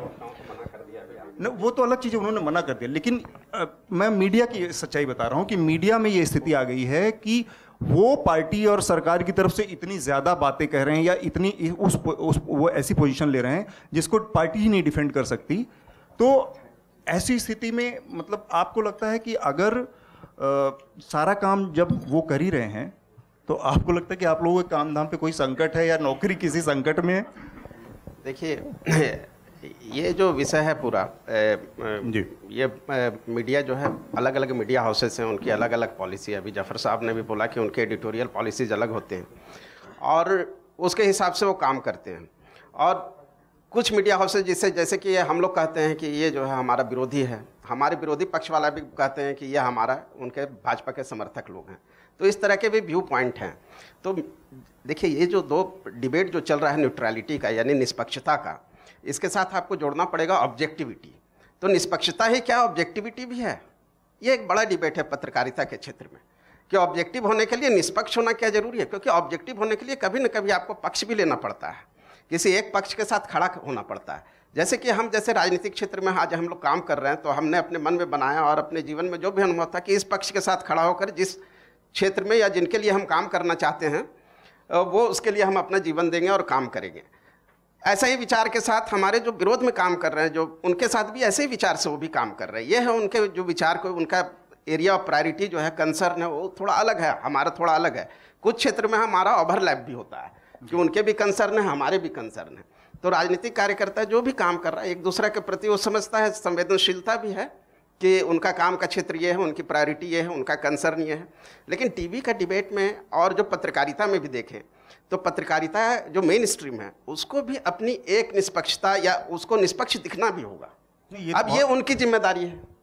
न वो तो अलग चीज़ उन्होंने मना कर दिया लेकिन आ, मैं मीडिया की सच्चाई बता रहा हूँ कि मीडिया में ये स्थिति आ गई है कि वो पार्टी और सरकार की तरफ से इतनी ज़्यादा बातें कह रहे हैं या इतनी उस, उस वो ऐसी पोजीशन ले रहे हैं जिसको पार्टी ही नहीं डिफेंड कर सकती तो ऐसी स्थिति में मतलब आपको लगता है कि अगर आ, सारा काम जब वो कर ही रहे हैं तो आपको लगता है कि आप लोगों के काम धाम पे कोई संकट है या नौकरी किसी संकट में है देखिए <clears throat> ये जो विषय है पूरा जी ये मीडिया जो है अलग अलग मीडिया हाउसेस हैं उनकी अलग अलग पॉलिसी है अभी जफर साहब ने भी बोला कि उनके एडिटोरियल पॉलिसीज अलग होते हैं और उसके हिसाब से वो काम करते हैं और कुछ मीडिया हाउसेज जिससे जैसे कि ये हम लोग कहते हैं कि ये जो है हमारा विरोधी है हमारे विरोधी पक्ष वाला भी कहते हैं कि ये हमारा उनके भाजपा के समर्थक लोग हैं तो इस तरह के भी व्यू पॉइंट हैं तो देखिए ये जो दो डिबेट जो चल रहा है न्यूट्रैलिटी का यानी निष्पक्षता का इसके साथ आपको जोड़ना पड़ेगा ऑब्जेक्टिविटी तो निष्पक्षता ही क्या ऑब्जेक्टिविटी भी है ये एक बड़ा डिबेट है पत्रकारिता के क्षेत्र में कि ऑब्जेक्टिव होने के लिए निष्पक्ष होना क्या जरूरी है क्योंकि ऑब्जेक्टिव होने के लिए कभी ना कभी आपको पक्ष भी लेना पड़ता है किसी एक पक्ष के साथ खड़ा होना पड़ता है जैसे कि हम जैसे राजनीतिक क्षेत्र में आज हम लोग काम कर रहे हैं तो हमने अपने मन में बनाया और अपने जीवन में जो भी अनुभव था कि इस पक्ष के साथ खड़ा होकर जिस क्षेत्र में या जिनके लिए हम काम करना चाहते हैं वो उसके लिए हम अपना जीवन देंगे और काम करेंगे ऐसे ही विचार के साथ हमारे जो विरोध में काम कर रहे हैं जो उनके साथ भी ऐसे ही विचार से वो भी काम कर रहे हैं ये है उनके जो विचार को उनका एरिया ऑफ प्रायोरिटी जो है कंसर्न है वो थोड़ा अलग है हमारा थोड़ा अलग है कुछ क्षेत्र में हमारा ओवरलैप भी होता है कि उनके भी कंसर्न है हमारे भी कंसर्न है तो राजनीतिक कार्यकर्ता जो भी काम कर रहा है एक दूसरे के प्रति वो समझता है संवेदनशीलता भी है कि उनका काम का क्षेत्र ये है उनकी प्रायोरिटी ये है उनका कंसर्न ये है लेकिन टीवी का डिबेट में और जो पत्रकारिता में भी देखें तो पत्रकारिता जो मेन स्ट्रीम है उसको भी अपनी एक निष्पक्षता या उसको निष्पक्ष दिखना भी होगा ये तो अब ये उनकी जिम्मेदारी है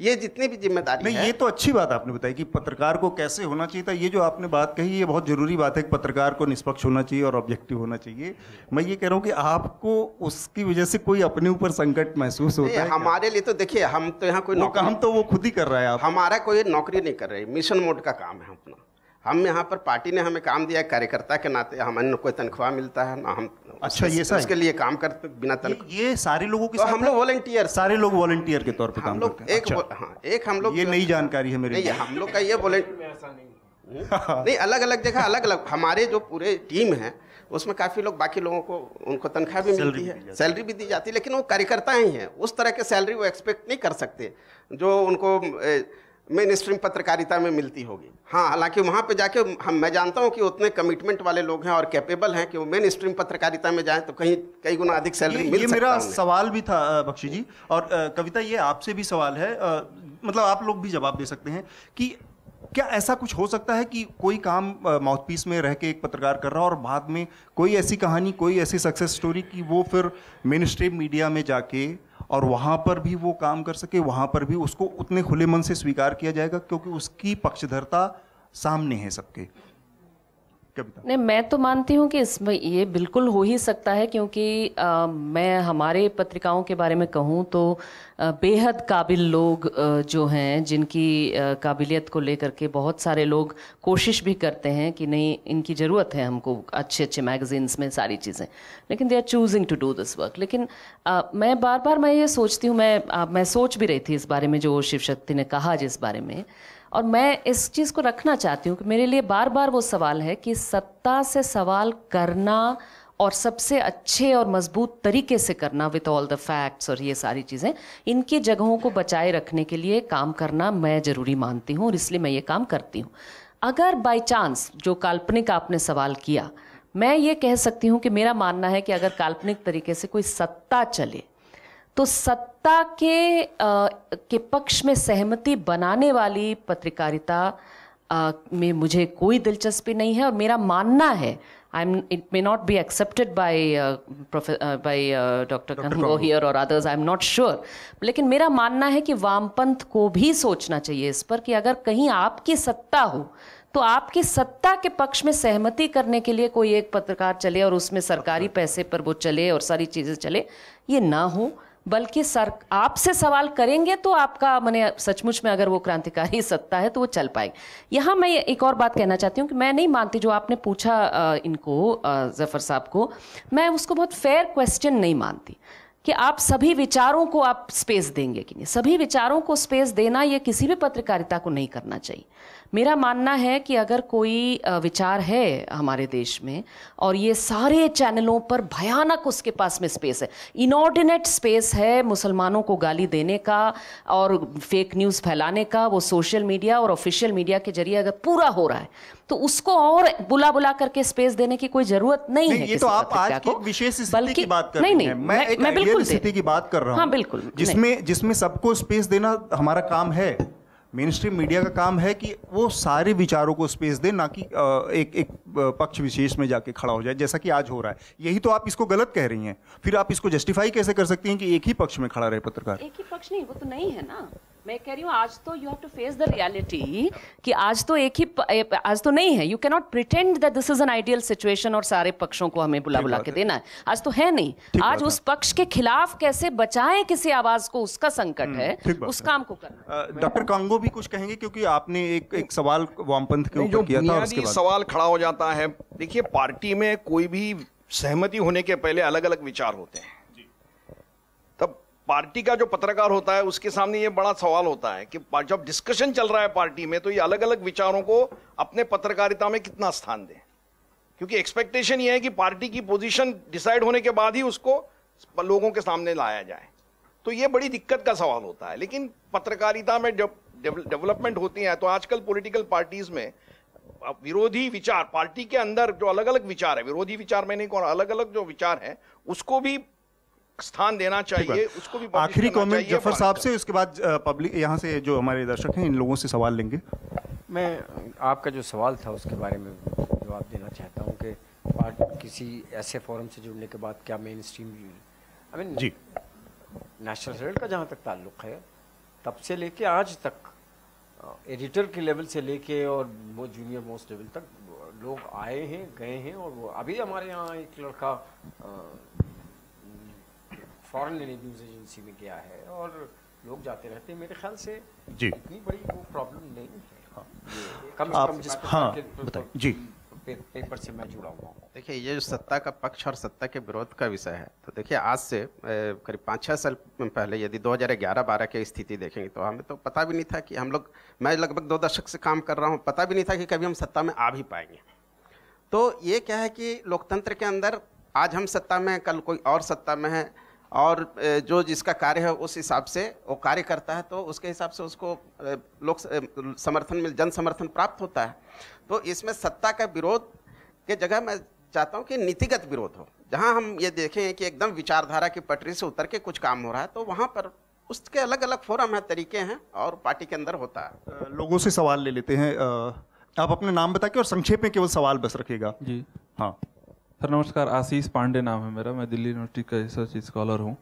ये जितनी भी जिम्मेदारी नहीं ये तो अच्छी बात आपने बताई कि पत्रकार को कैसे होना चाहिए था ये जो आपने बात कही ये बहुत ज़रूरी बात है कि पत्रकार को निष्पक्ष होना चाहिए और ऑब्जेक्टिव होना चाहिए मैं ये कह रहा हूँ कि आपको उसकी वजह से कोई अपने ऊपर संकट महसूस होता है हमारे लिए तो देखिए हम तो यहाँ कोई हम तो वो खुद ही कर रहा है आप हमारा कोई नौकरी नहीं कर रही मिशन मोड का काम है अपना हम यहाँ पर पार्टी ने हमें काम दिया कार्यकर्ता के नाते हमें ना कोई तनख्वाह मिलता है ना हम अच्छा ये सर इसके लिए काम करते बिना तनख्वाह ये, ये सारे लोगों के तो हम लोग वॉलेंटियर सारे लोग वॉलेंटियर के तौर पर काम लोग एक अच्छा। हाँ एक हम लोग ये नई जानकारी है मेरे नहीं हम लोग का ये वॉलेंटियर <laughs> नहीं हम्म? अलग अलग जगह अलग अलग हमारे जो पूरे टीम है उसमें काफ़ी लोग बाकी लोगों को उनको तनख्वाह भी मिलती है सैलरी भी दी जाती है लेकिन वो कार्यकर्ता ही हैं उस तरह के सैलरी वो एक्सपेक्ट नहीं कर सकते जो उनको मेन स्ट्रीम पत्रकारिता में मिलती होगी हाँ हालांकि वहाँ पे जाके हम मैं जानता हूँ कि उतने कमिटमेंट वाले लोग हैं और कैपेबल हैं कि वो मेन स्ट्रीम पत्रकारिता में जाएं तो कहीं कई गुना अधिक सैलरी मिल ये मेरा सवाल भी था बख्शी जी और कविता ये आपसे भी सवाल है मतलब आप लोग भी जवाब दे सकते हैं कि क्या ऐसा कुछ हो सकता है कि कोई काम माउथ पीस में रह के एक पत्रकार कर रहा हो और बाद में कोई ऐसी कहानी कोई ऐसी सक्सेस स्टोरी कि वो फिर मेन स्ट्रीम मीडिया में जाके और वहाँ पर भी वो काम कर सके वहाँ पर भी उसको उतने खुले मन से स्वीकार किया जाएगा क्योंकि उसकी पक्षधरता सामने है सबके कविता नहीं मैं तो मानती हूँ कि इसमें ये बिल्कुल हो ही सकता है क्योंकि आ, मैं हमारे पत्रिकाओं के बारे में कहूँ तो बेहद काबिल लोग जो हैं जिनकी काबिलियत को लेकर के बहुत सारे लोग कोशिश भी करते हैं कि नहीं इनकी ज़रूरत है हमको अच्छे अच्छे मैगजीन्स में सारी चीज़ें लेकिन they are choosing to do this work लेकिन आ, मैं बार बार मैं ये सोचती हूँ मैं आ, मैं सोच भी रही थी इस बारे में जो शिव शक्ति ने कहा जिस बारे में और मैं इस चीज़ को रखना चाहती हूँ कि मेरे लिए बार बार वो सवाल है कि सत्ता से सवाल करना और सबसे अच्छे और मजबूत तरीके से करना विथ ऑल द फैक्ट्स और ये सारी चीज़ें इनकी जगहों को बचाए रखने के लिए काम करना मैं ज़रूरी मानती हूँ और इसलिए मैं ये काम करती हूँ अगर बाई चांस जो काल्पनिक आपने सवाल किया मैं ये कह सकती हूँ कि मेरा मानना है कि अगर काल्पनिक तरीके से कोई सत्ता चले तो सत्ता सत्ता के आ, के पक्ष में सहमति बनाने वाली पत्रकारिता में मुझे कोई दिलचस्पी नहीं है और मेरा मानना है I am it may not be accepted by by doctor कंगो और others I am not sure लेकिन मेरा मानना है कि वामपंथ को भी सोचना चाहिए इस पर कि अगर कहीं आपकी सत्ता हो तो आपकी सत्ता के पक्ष में सहमति करने के लिए कोई एक पत्रकार चले और उसमें सरकारी अच्छा। पैसे पर वो चले और सारी चीज़ें चले ये ना हो बल्कि सर आपसे सवाल करेंगे तो आपका मैंने सचमुच में अगर वो क्रांतिकारी <laughs> सत्ता है तो वो चल पाएगी यहाँ मैं एक और बात कहना चाहती हूँ कि मैं नहीं मानती जो आपने पूछा इनको जफर साहब को मैं उसको बहुत फेयर क्वेश्चन नहीं मानती कि आप सभी विचारों को आप स्पेस देंगे कि नहीं सभी विचारों को स्पेस देना ये किसी भी पत्रकारिता को नहीं करना चाहिए मेरा मानना है कि अगर कोई विचार है हमारे देश में और ये सारे चैनलों पर भयानक उसके पास में स्पेस है इनऑर्डिनेट स्पेस है मुसलमानों को गाली देने का और फेक न्यूज़ फैलाने का वो सोशल मीडिया और ऑफिशियल मीडिया के जरिए अगर पूरा हो रहा है तो उसको और बुला बुला करके स्पेस देने की कोई जरूरत नहीं, नहीं है ये तो आप आज की विशेष स्थिति की बात कर नहीं, नहीं, मैं, मैं, मैं बिल्कुल स्थिति की बात कर रहा हूँ हाँ बिल्कुल जिसमें जिसमें सबको स्पेस देना हमारा काम है मेन स्ट्रीम मीडिया का काम है कि वो सारे विचारों को स्पेस दे ना कि एक एक पक्ष विशेष में जाके खड़ा हो जाए जैसा कि आज हो रहा है यही तो आप इसको गलत कह रही हैं फिर आप इसको जस्टिफाई कैसे कर सकती हैं कि एक ही पक्ष में खड़ा रहे पत्रकार एक ही पक्ष नहीं वो तो नहीं है ना मैं कह रही हूँ आज तो you have to face the reality कि आज तो एक ही आज तो नहीं है you can not pretend that this is an ideal situation और सारे पक्षों को हमें बुला बुला के देना है आज तो है नहीं आज उस पक्ष के खिलाफ कैसे बचाएं किसी आवाज को उसका संकट हम्म, है उस काम को करना डॉक्टर कांगो भी कुछ कहेंगे क्योंकि आपने एक एक सवाल वामपंथ के ऊपर किया था उसके बाद सवाल खड़ा हो जाता है देखिए पार्टी में कोई भी सहमति होने के पहले अलग अलग विचार होते हैं पार्टी का जो पत्रकार होता है उसके सामने ये बड़ा सवाल होता है कि जब डिस्कशन चल रहा है पार्टी में तो ये अलग अलग विचारों को अपने पत्रकारिता में कितना स्थान दें क्योंकि एक्सपेक्टेशन ये है कि पार्टी की पोजीशन डिसाइड होने के बाद ही उसको लोगों के सामने लाया जाए तो ये बड़ी दिक्कत का सवाल होता है लेकिन पत्रकारिता में जब डेवलपमेंट होती है तो आजकल पोलिटिकल पार्टीज में विरोधी विचार पार्टी के अंदर जो अलग अलग विचार है विरोधी विचार में नहीं कौन अलग अलग जो विचार है उसको भी स्थान देना चाहिए उसको भी आखिरी कमेंट जफर साहब से उसके बाद पब्लिक यहाँ से जो हमारे दर्शक हैं इन लोगों से सवाल लेंगे मैं आपका जो सवाल था उसके बारे में जवाब देना चाहता हूँ कि किसी ऐसे फॉरम से जुड़ने के बाद क्या मेन स्ट्रीम आई मीन जी नेशनल हेरल्ड का जहाँ तक ताल्लुक है तब से लेके आज तक एडिटर के लेवल से लेके और जूनियर मोस्ट लेवल तक लोग आए हैं गए हैं और वो अभी हमारे यहाँ एक लड़का फॉरेन लेने न्यूज़ एजेंसी में गया है और लोग जाते रहते हैं मेरे ख्याल से जी इतनी बड़ी वो प्रॉब्लम नहीं है हाँ। कम से कम जिस हाँ, तो जी पेपर से मैं जुड़ा हुआ हूँ देखिए ये जो सत्ता का पक्ष और सत्ता के विरोध का विषय है तो देखिए आज से करीब पाँच छः साल पहले यदि 2011-12 की स्थिति देखेंगे तो हमें तो पता भी नहीं था कि हम लोग मैं लगभग दो दशक से काम कर रहा हूँ पता भी नहीं था कि कभी हम सत्ता में आ भी पाएंगे तो ये क्या है कि लोकतंत्र के अंदर आज हम सत्ता में कल कोई और सत्ता में है और जो जिसका कार्य है उस हिसाब से वो कार्य करता है तो उसके हिसाब से उसको लोक समर्थन मिल जन समर्थन प्राप्त होता है तो इसमें सत्ता का विरोध के जगह मैं चाहता हूँ कि नीतिगत विरोध हो जहाँ हम ये देखें कि एकदम विचारधारा की पटरी से उतर के कुछ काम हो रहा है तो वहाँ पर उसके अलग अलग फोरम है तरीके हैं और पार्टी के अंदर होता है लोगों से सवाल ले लेते हैं आप अपने नाम बता के और संक्षेप में केवल सवाल बस रखिएगा जी हाँ सर नमस्कार आशीष पांडे नाम है मेरा मैं दिल्ली यूनिवर्सिटी का रिसर्च स्कॉलर हूँ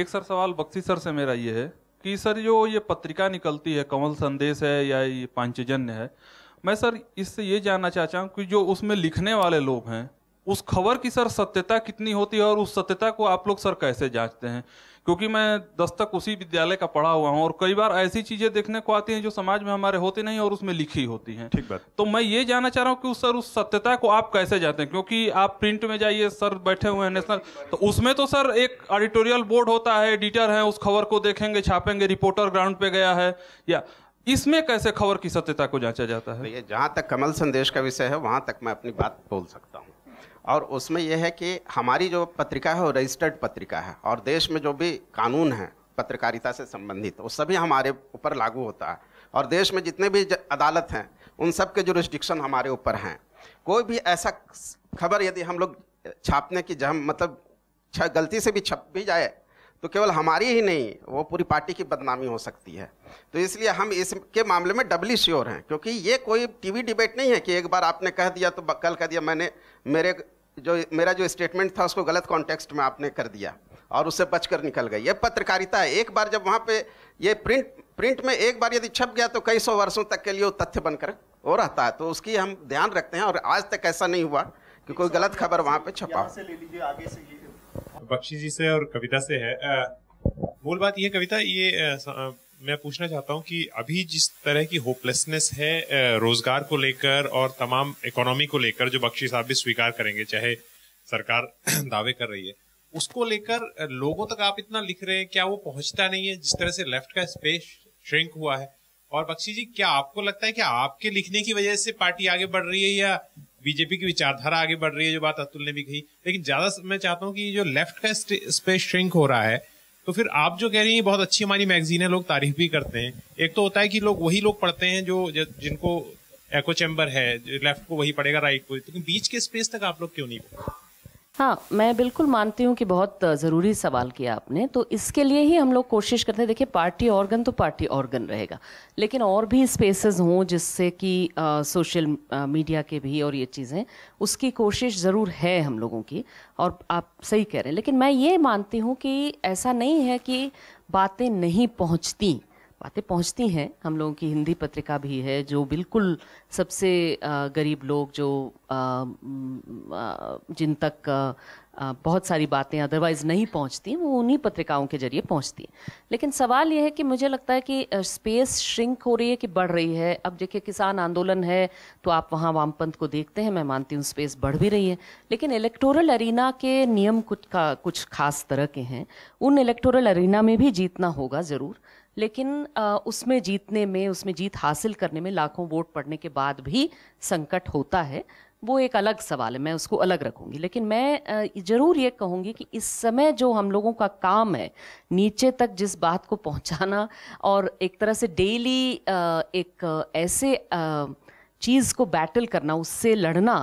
एक सर सवाल बक्सी सर से मेरा ये है कि सर जो ये पत्रिका निकलती है कमल संदेश है या ये पांचजन्य है मैं सर इससे ये जानना चाहता हूँ कि जो उसमें लिखने वाले लोग हैं उस खबर की सर सत्यता कितनी होती है और उस सत्यता को आप लोग सर कैसे जांचते हैं क्योंकि मैं दस तक उसी विद्यालय का पढ़ा हुआ हूं और कई बार ऐसी चीजें देखने को आती हैं जो समाज में हमारे होती नहीं और उसमें लिखी होती हैं ठीक बात तो मैं ये जानना चाह रहा हूँ कि उस सर उस सत्यता को आप कैसे जाते हैं क्योंकि आप प्रिंट में जाइए सर बैठे हुए हैं नेशनल तो उसमें तो सर एक ऑडिटोरियल बोर्ड होता है एडिटर है उस खबर को देखेंगे छापेंगे रिपोर्टर ग्राउंड पे गया है या इसमें कैसे खबर की सत्यता को जांचा जाता है जहां तक कमल संदेश का विषय है वहां तक मैं अपनी बात बोल सकता हूँ और उसमें यह है कि हमारी जो पत्रिका है वो रजिस्टर्ड पत्रिका है और देश में जो भी कानून है पत्रकारिता से संबंधित वो सभी हमारे ऊपर लागू होता है और देश में जितने भी अदालत हैं उन सब के जो रिस्ट्रिक्शन हमारे ऊपर हैं कोई भी ऐसा खबर यदि हम लोग छापने की जहम मतलब गलती से भी छप भी जाए तो केवल हमारी ही नहीं वो पूरी पार्टी की बदनामी हो सकती है तो इसलिए हम इसके मामले में डबली श्योर हैं क्योंकि ये कोई टीवी डिबेट नहीं है कि एक बार आपने कह दिया तो कल कह दिया मैंने मेरे जो मेरा जो स्टेटमेंट था उसको गलत कॉन्टेक्स्ट में आपने कर दिया और उससे बचकर निकल गई ये पत्रकारिता है एक बार जब वहाँ पे ये प्रिंट प्रिंट में एक बार यदि छप गया तो कई सौ वर्षों तक के लिए वो तथ्य बनकर वो रहता है तो उसकी हम ध्यान रखते हैं और आज तक ऐसा नहीं हुआ कि कोई गलत खबर वहाँ पे छपा से ले लीजिए आगे से ये बख्शी जी से और कविता से है मूल बात ये कविता ये मैं पूछना चाहता हूं कि अभी जिस तरह की होपलेसनेस है रोजगार को लेकर और तमाम इकोनॉमी को लेकर जो बख्शी साहब भी स्वीकार करेंगे चाहे सरकार <clears throat> दावे कर रही है उसको लेकर लोगों तक आप इतना लिख रहे हैं क्या वो पहुंचता नहीं है जिस तरह से लेफ्ट का स्पेस श्रिंक हुआ है और बख्शी जी क्या आपको लगता है कि आपके लिखने की वजह से पार्टी आगे बढ़ रही है या बीजेपी की विचारधारा आगे बढ़ रही है जो बात अतुल ने भी कही लेकिन ज्यादा मैं चाहता हूँ कि जो लेफ्ट का स्पेस श्रिंक हो रहा है तो फिर आप जो कह रही हैं बहुत अच्छी हमारी मैगजीन है लोग तारीफ भी करते हैं एक तो होता है कि लोग वही लोग पढ़ते हैं जो जिनको एको चैम्बर है लेफ्ट को वही पड़ेगा राइट को लेकिन तो बीच के स्पेस तक आप लोग क्यों नहीं पढ़ते हाँ मैं बिल्कुल मानती हूँ कि बहुत ज़रूरी सवाल किया आपने तो इसके लिए ही हम लोग कोशिश करते हैं देखिए पार्टी ऑर्गन तो पार्टी ऑर्गन रहेगा लेकिन और भी स्पेसेस हों जिससे कि सोशल मीडिया के भी और ये चीज़ें उसकी कोशिश ज़रूर है हम लोगों की और आप सही कह रहे हैं लेकिन मैं ये मानती हूँ कि ऐसा नहीं है कि बातें नहीं पहुँचती बातें पहुंचती हैं हम लोगों की हिंदी पत्रिका भी है जो बिल्कुल सबसे गरीब लोग जो जिन तक बहुत सारी बातें अदरवाइज नहीं पहुंचती वो उन्हीं पत्रिकाओं के जरिए पहुंचती हैं लेकिन सवाल ये है कि मुझे लगता है कि स्पेस श्रिंक हो रही है कि बढ़ रही है अब देखिए किसान आंदोलन है तो आप वहाँ वामपंथ को देखते हैं मैं मानती हूँ स्पेस बढ़ भी रही है लेकिन इलेक्टोरल अरीना के नियम कुछ का कुछ खास तरह के हैं उन इलेक्टोरल अरीना में भी जीतना होगा ज़रूर लेकिन उसमें जीतने में उसमें जीत हासिल करने में लाखों वोट पड़ने के बाद भी संकट होता है वो एक अलग सवाल है मैं उसको अलग रखूंगी लेकिन मैं जरूर ये कहूंगी कि इस समय जो हम लोगों का काम है नीचे तक जिस बात को पहुंचाना और एक तरह से डेली एक ऐसे चीज़ को बैटल करना उससे लड़ना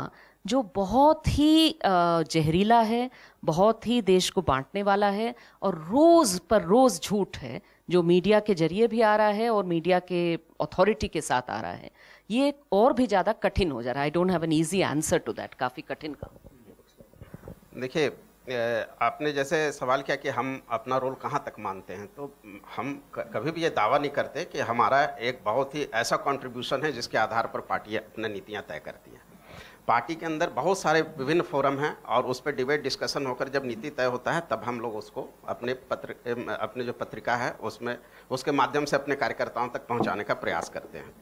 जो बहुत ही जहरीला है बहुत ही देश को बांटने वाला है और रोज़ पर रोज़ झूठ है जो मीडिया के जरिए भी आ रहा है और मीडिया के अथॉरिटी के साथ आ रहा है ये और भी ज़्यादा कठिन हो जा रहा है I don't have an easy answer to that काफ़ी कठिन का देखिए आपने जैसे सवाल किया कि हम अपना रोल कहाँ तक मानते हैं तो हम कभी भी ये दावा नहीं करते कि हमारा एक बहुत ही ऐसा कंट्रीब्यूशन है जिसके आधार पर पार्टियाँ अपनी नीतियाँ तय करती हैं पार्टी के अंदर बहुत सारे विभिन्न फोरम हैं और उस पर डिबेट डिस्कशन होकर जब नीति तय होता है तब हम लोग उसको अपने पत्र अपने जो पत्रिका है उसमें उसके माध्यम से अपने कार्यकर्ताओं तक पहुंचाने का प्रयास करते हैं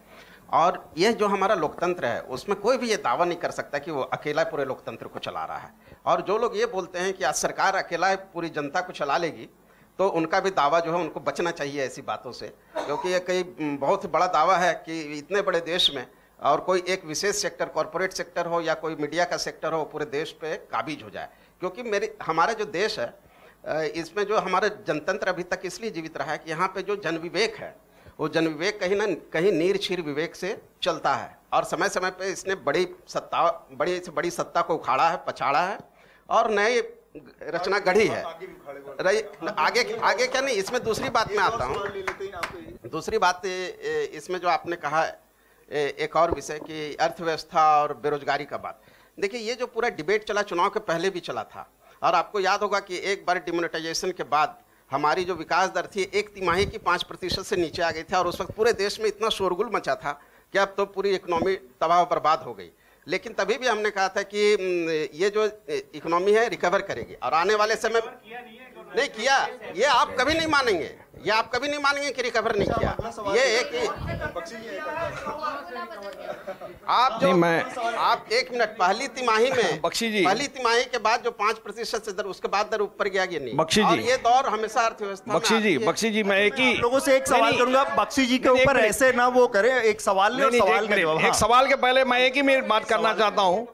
और यह जो हमारा लोकतंत्र है उसमें कोई भी ये दावा नहीं कर सकता कि वो अकेला पूरे लोकतंत्र को चला रहा है और जो लोग ये बोलते हैं कि आज सरकार अकेला पूरी जनता को चला लेगी तो उनका भी दावा जो है उनको बचना चाहिए ऐसी बातों से क्योंकि ये कई बहुत बड़ा दावा है कि इतने बड़े देश में और कोई एक विशेष सेक्टर कॉरपोरेट सेक्टर हो या कोई मीडिया का सेक्टर हो पूरे देश पे काबिज हो जाए क्योंकि मेरे हमारा जो देश है इसमें जो हमारे जनतंत्र अभी तक इसलिए जीवित रहा है कि यहाँ पे जो जन विवेक है वो जन विवेक कहीं ना कहीं नीर छीर विवेक से चलता है और समय समय पे इसने बड़ी सत्ता बड़ी से बड़ी सत्ता को उखाड़ा है पछाड़ा है और नए रचना गढ़ी है आगे आगे क्या नहीं इसमें दूसरी बात मैं आता हूँ दूसरी बात इसमें जो आपने कहा एक और विषय कि अर्थव्यवस्था और बेरोजगारी का बात देखिए ये जो पूरा डिबेट चला चुनाव के पहले भी चला था और आपको याद होगा कि एक बार डिमोनेटाइजेशन के बाद हमारी जो विकास दर थी एक तिमाही की पाँच प्रतिशत से नीचे आ गई थी और उस वक्त पूरे देश में इतना शोरगुल मचा था कि अब तो पूरी इकोनॉमी तबाह बर्बाद हो गई लेकिन तभी भी हमने कहा था कि ये जो इकोनॉमी है रिकवर करेगी और आने वाले समय में नहीं किया ये आप कभी नहीं मानेंगे ये आप कभी नहीं मानेंगे कि रिकवर नहीं किया ये एक आप जो मैं आप एक मिनट पहली तिमाही में बख्शी जी पहली तिमाही के बाद जो पांच प्रतिशत से दर उसके बाद दर ऊपर गया कि नहीं बख्शी जी ये दौर हमेशा अर्थव्यवस्था बख्शी जी बख्शी जी मैं एक ही लोगों से एक सवाल करूंगा बख्शी जी के ऊपर ऐसे ना वो करें एक सवाल एक हाँ। सवाल के पहले मैं एक ही मिनट बात करना चाहता हूँ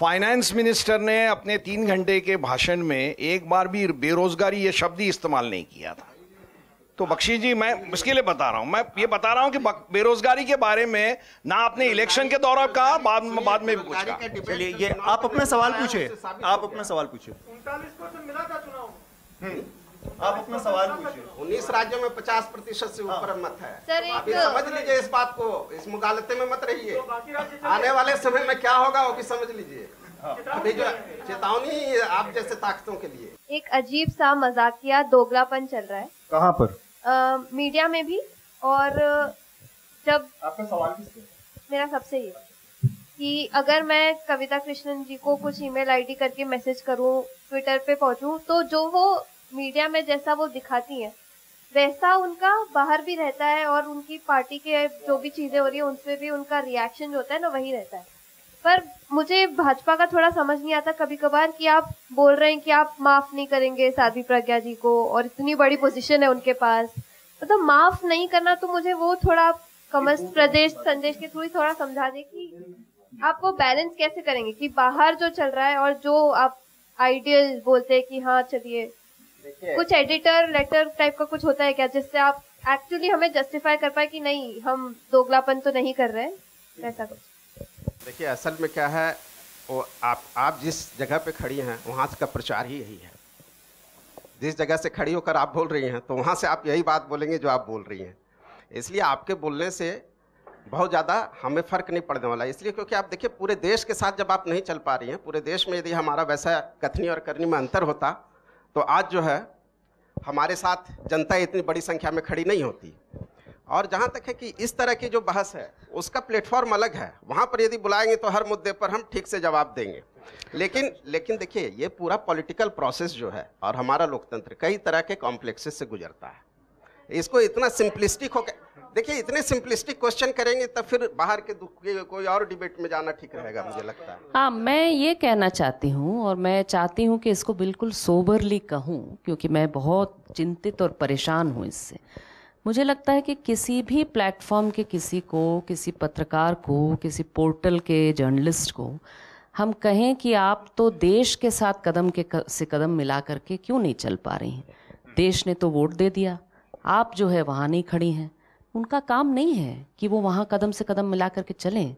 फाइनेंस मिनिस्टर ने अपने तीन घंटे के भाषण में एक बार भी बेरोजगारी ये शब्द ही इस्तेमाल नहीं किया था तो बख्शी जी मैं इसके लिए बता रहा हूँ मैं ये बता रहा हूँ कि बेरोजगारी के बारे में ना आपने इलेक्शन के दौरान कहा बाद में बाद में भी पूछा चलिए ये आप अपना सवाल पूछे आप अपना सवाल पूछे तो हम्म। आप अपना सवाल पूछिए उन्नीस राज्यों में पचास प्रतिशत से ऊपर हाँ। मत है सर एक समझ तो- लीजिए इस बात को इस मुकालते में मत रहिए तो आने वाले समय में क्या होगा वो भी समझ लीजिए हाँ। अभी जो चेतावनी आप जैसे ताकतों के लिए एक अजीब सा मजाकिया दोगलापन चल रहा है कहाँ पर मीडिया में भी और जब आपका सवाल मेरा सबसे ये कि अगर मैं कविता कृष्णन जी को कुछ ईमेल आईडी करके मैसेज करूं ट्विटर पे पहुंचूं तो जो वो मीडिया में जैसा वो दिखाती हैं वैसा उनका बाहर भी रहता है और उनकी पार्टी के जो भी चीजें हो रही है उनसे भी उनका रिएक्शन जो होता है ना वही रहता है पर मुझे भाजपा का थोड़ा समझ नहीं आता कभी कभार कि आप बोल रहे हैं कि आप माफ नहीं करेंगे साध्वी प्रज्ञा जी को और इतनी बड़ी पोजीशन है उनके पास मतलब तो माफ नहीं करना तो मुझे वो थोड़ा कमल प्रदेश संदेश के थ्रू थोड़ा समझा दे कि आप वो बैलेंस कैसे करेंगे कि बाहर जो चल रहा है और जो आप आइडियल बोलते हैं कि हाँ चलिए कुछ एडिटर लेटर टाइप का कुछ होता है क्या जिससे आप एक्चुअली हमें जस्टिफाई कर पाए कि नहीं हम दोगलापन तो नहीं कर रहे हैं ऐसा कुछ देखिए असल में क्या है वो आप आप जिस जगह पे खड़ी हैं वहाँ का प्रचार ही यही है जिस जगह से खड़ी होकर आप बोल रही हैं तो वहाँ से आप यही बात बोलेंगे जो आप बोल रही हैं इसलिए आपके बोलने से बहुत ज़्यादा हमें फ़र्क नहीं पड़ने वाला इसलिए क्योंकि आप देखिए पूरे देश के साथ जब आप नहीं चल पा रही हैं पूरे देश में यदि हमारा वैसा कथनी और करनी में अंतर होता तो आज जो है हमारे साथ जनता इतनी बड़ी संख्या में खड़ी नहीं होती और जहाँ तक है कि इस तरह की जो बहस है उसका प्लेटफॉर्म अलग है वहाँ पर यदि बुलाएंगे तो हर मुद्दे पर हम ठीक से जवाब देंगे लेकिन लेकिन देखिए ये पूरा पॉलिटिकल प्रोसेस जो है और हमारा लोकतंत्र कई तरह के कॉम्प्लेक्सेस से गुजरता है इसको इतना सिंपलिस्टिक होकर देखिए इतने सिंपलिस्टिक क्वेश्चन करेंगे तब तो फिर बाहर के दुख के कोई और डिबेट में जाना ठीक रहेगा मुझे लगता है हाँ मैं ये कहना चाहती हूँ और मैं चाहती हूँ कि इसको बिल्कुल सोबरली कहूँ क्योंकि मैं बहुत चिंतित और परेशान हूँ इससे मुझे लगता है कि किसी भी प्लेटफॉर्म के किसी को किसी पत्रकार को किसी पोर्टल के जर्नलिस्ट को हम कहें कि आप तो देश के साथ कदम के से कदम मिला करके क्यों नहीं चल पा रही हैं देश ने तो वोट दे दिया आप जो है वहाँ नहीं खड़ी हैं उनका काम नहीं है कि वो वहाँ कदम से कदम मिला करके चलें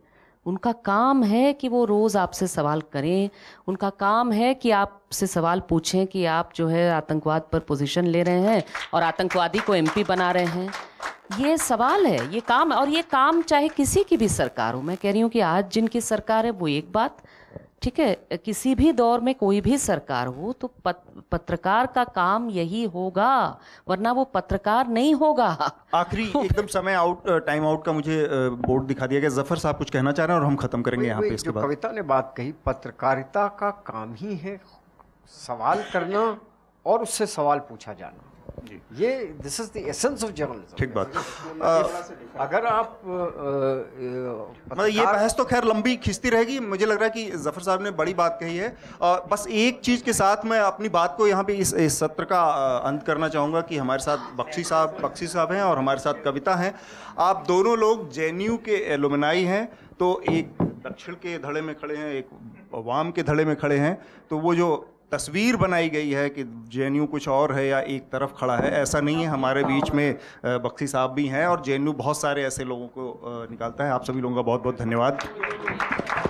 उनका काम है कि वो रोज़ आपसे सवाल करें उनका काम है कि आपसे सवाल पूछें कि आप जो है आतंकवाद पर पोजीशन ले रहे हैं और आतंकवादी को एमपी बना रहे हैं ये सवाल है ये काम और ये काम चाहे किसी की भी सरकार हो मैं कह रही हूँ कि आज जिनकी सरकार है वो एक बात ठीक है किसी भी दौर में कोई भी सरकार हो तो पत, पत्रकार का काम यही होगा वरना वो पत्रकार नहीं होगा आखिरी एकदम समय आउट टाइम आउट का मुझे बोर्ड दिखा दिया गया जफर साहब कुछ कहना चाह रहे हैं और हम खत्म करेंगे यहाँ पे इसके बाद कविता ने बात कही पत्रकारिता का काम ही है सवाल करना और उससे सवाल पूछा जाना ये this is the essence of journalism ठीक बात अगर आप मतलब ये बहस तो खैर लंबी खींचती रहेगी मुझे लग रहा है कि जफर साहब ने बड़ी बात कही है आ, बस एक चीज़ के साथ मैं अपनी बात को यहाँ पे इस, इस सत्र का अंत करना चाहूँगा कि हमारे साथ बख्शी साहब बख्शी साहब हैं और हमारे साथ कविता हैं आप दोनों लोग जे के एलुमिनाई हैं तो एक दक्षिण के धड़े में खड़े हैं एक वाम के धड़े में खड़े हैं तो वो जो तस्वीर बनाई गई है कि जे कुछ और है या एक तरफ खड़ा है ऐसा नहीं है हमारे बीच में बख्शी साहब भी हैं और जे बहुत सारे ऐसे लोगों को निकालता है आप सभी लोगों का बहुत बहुत धन्यवाद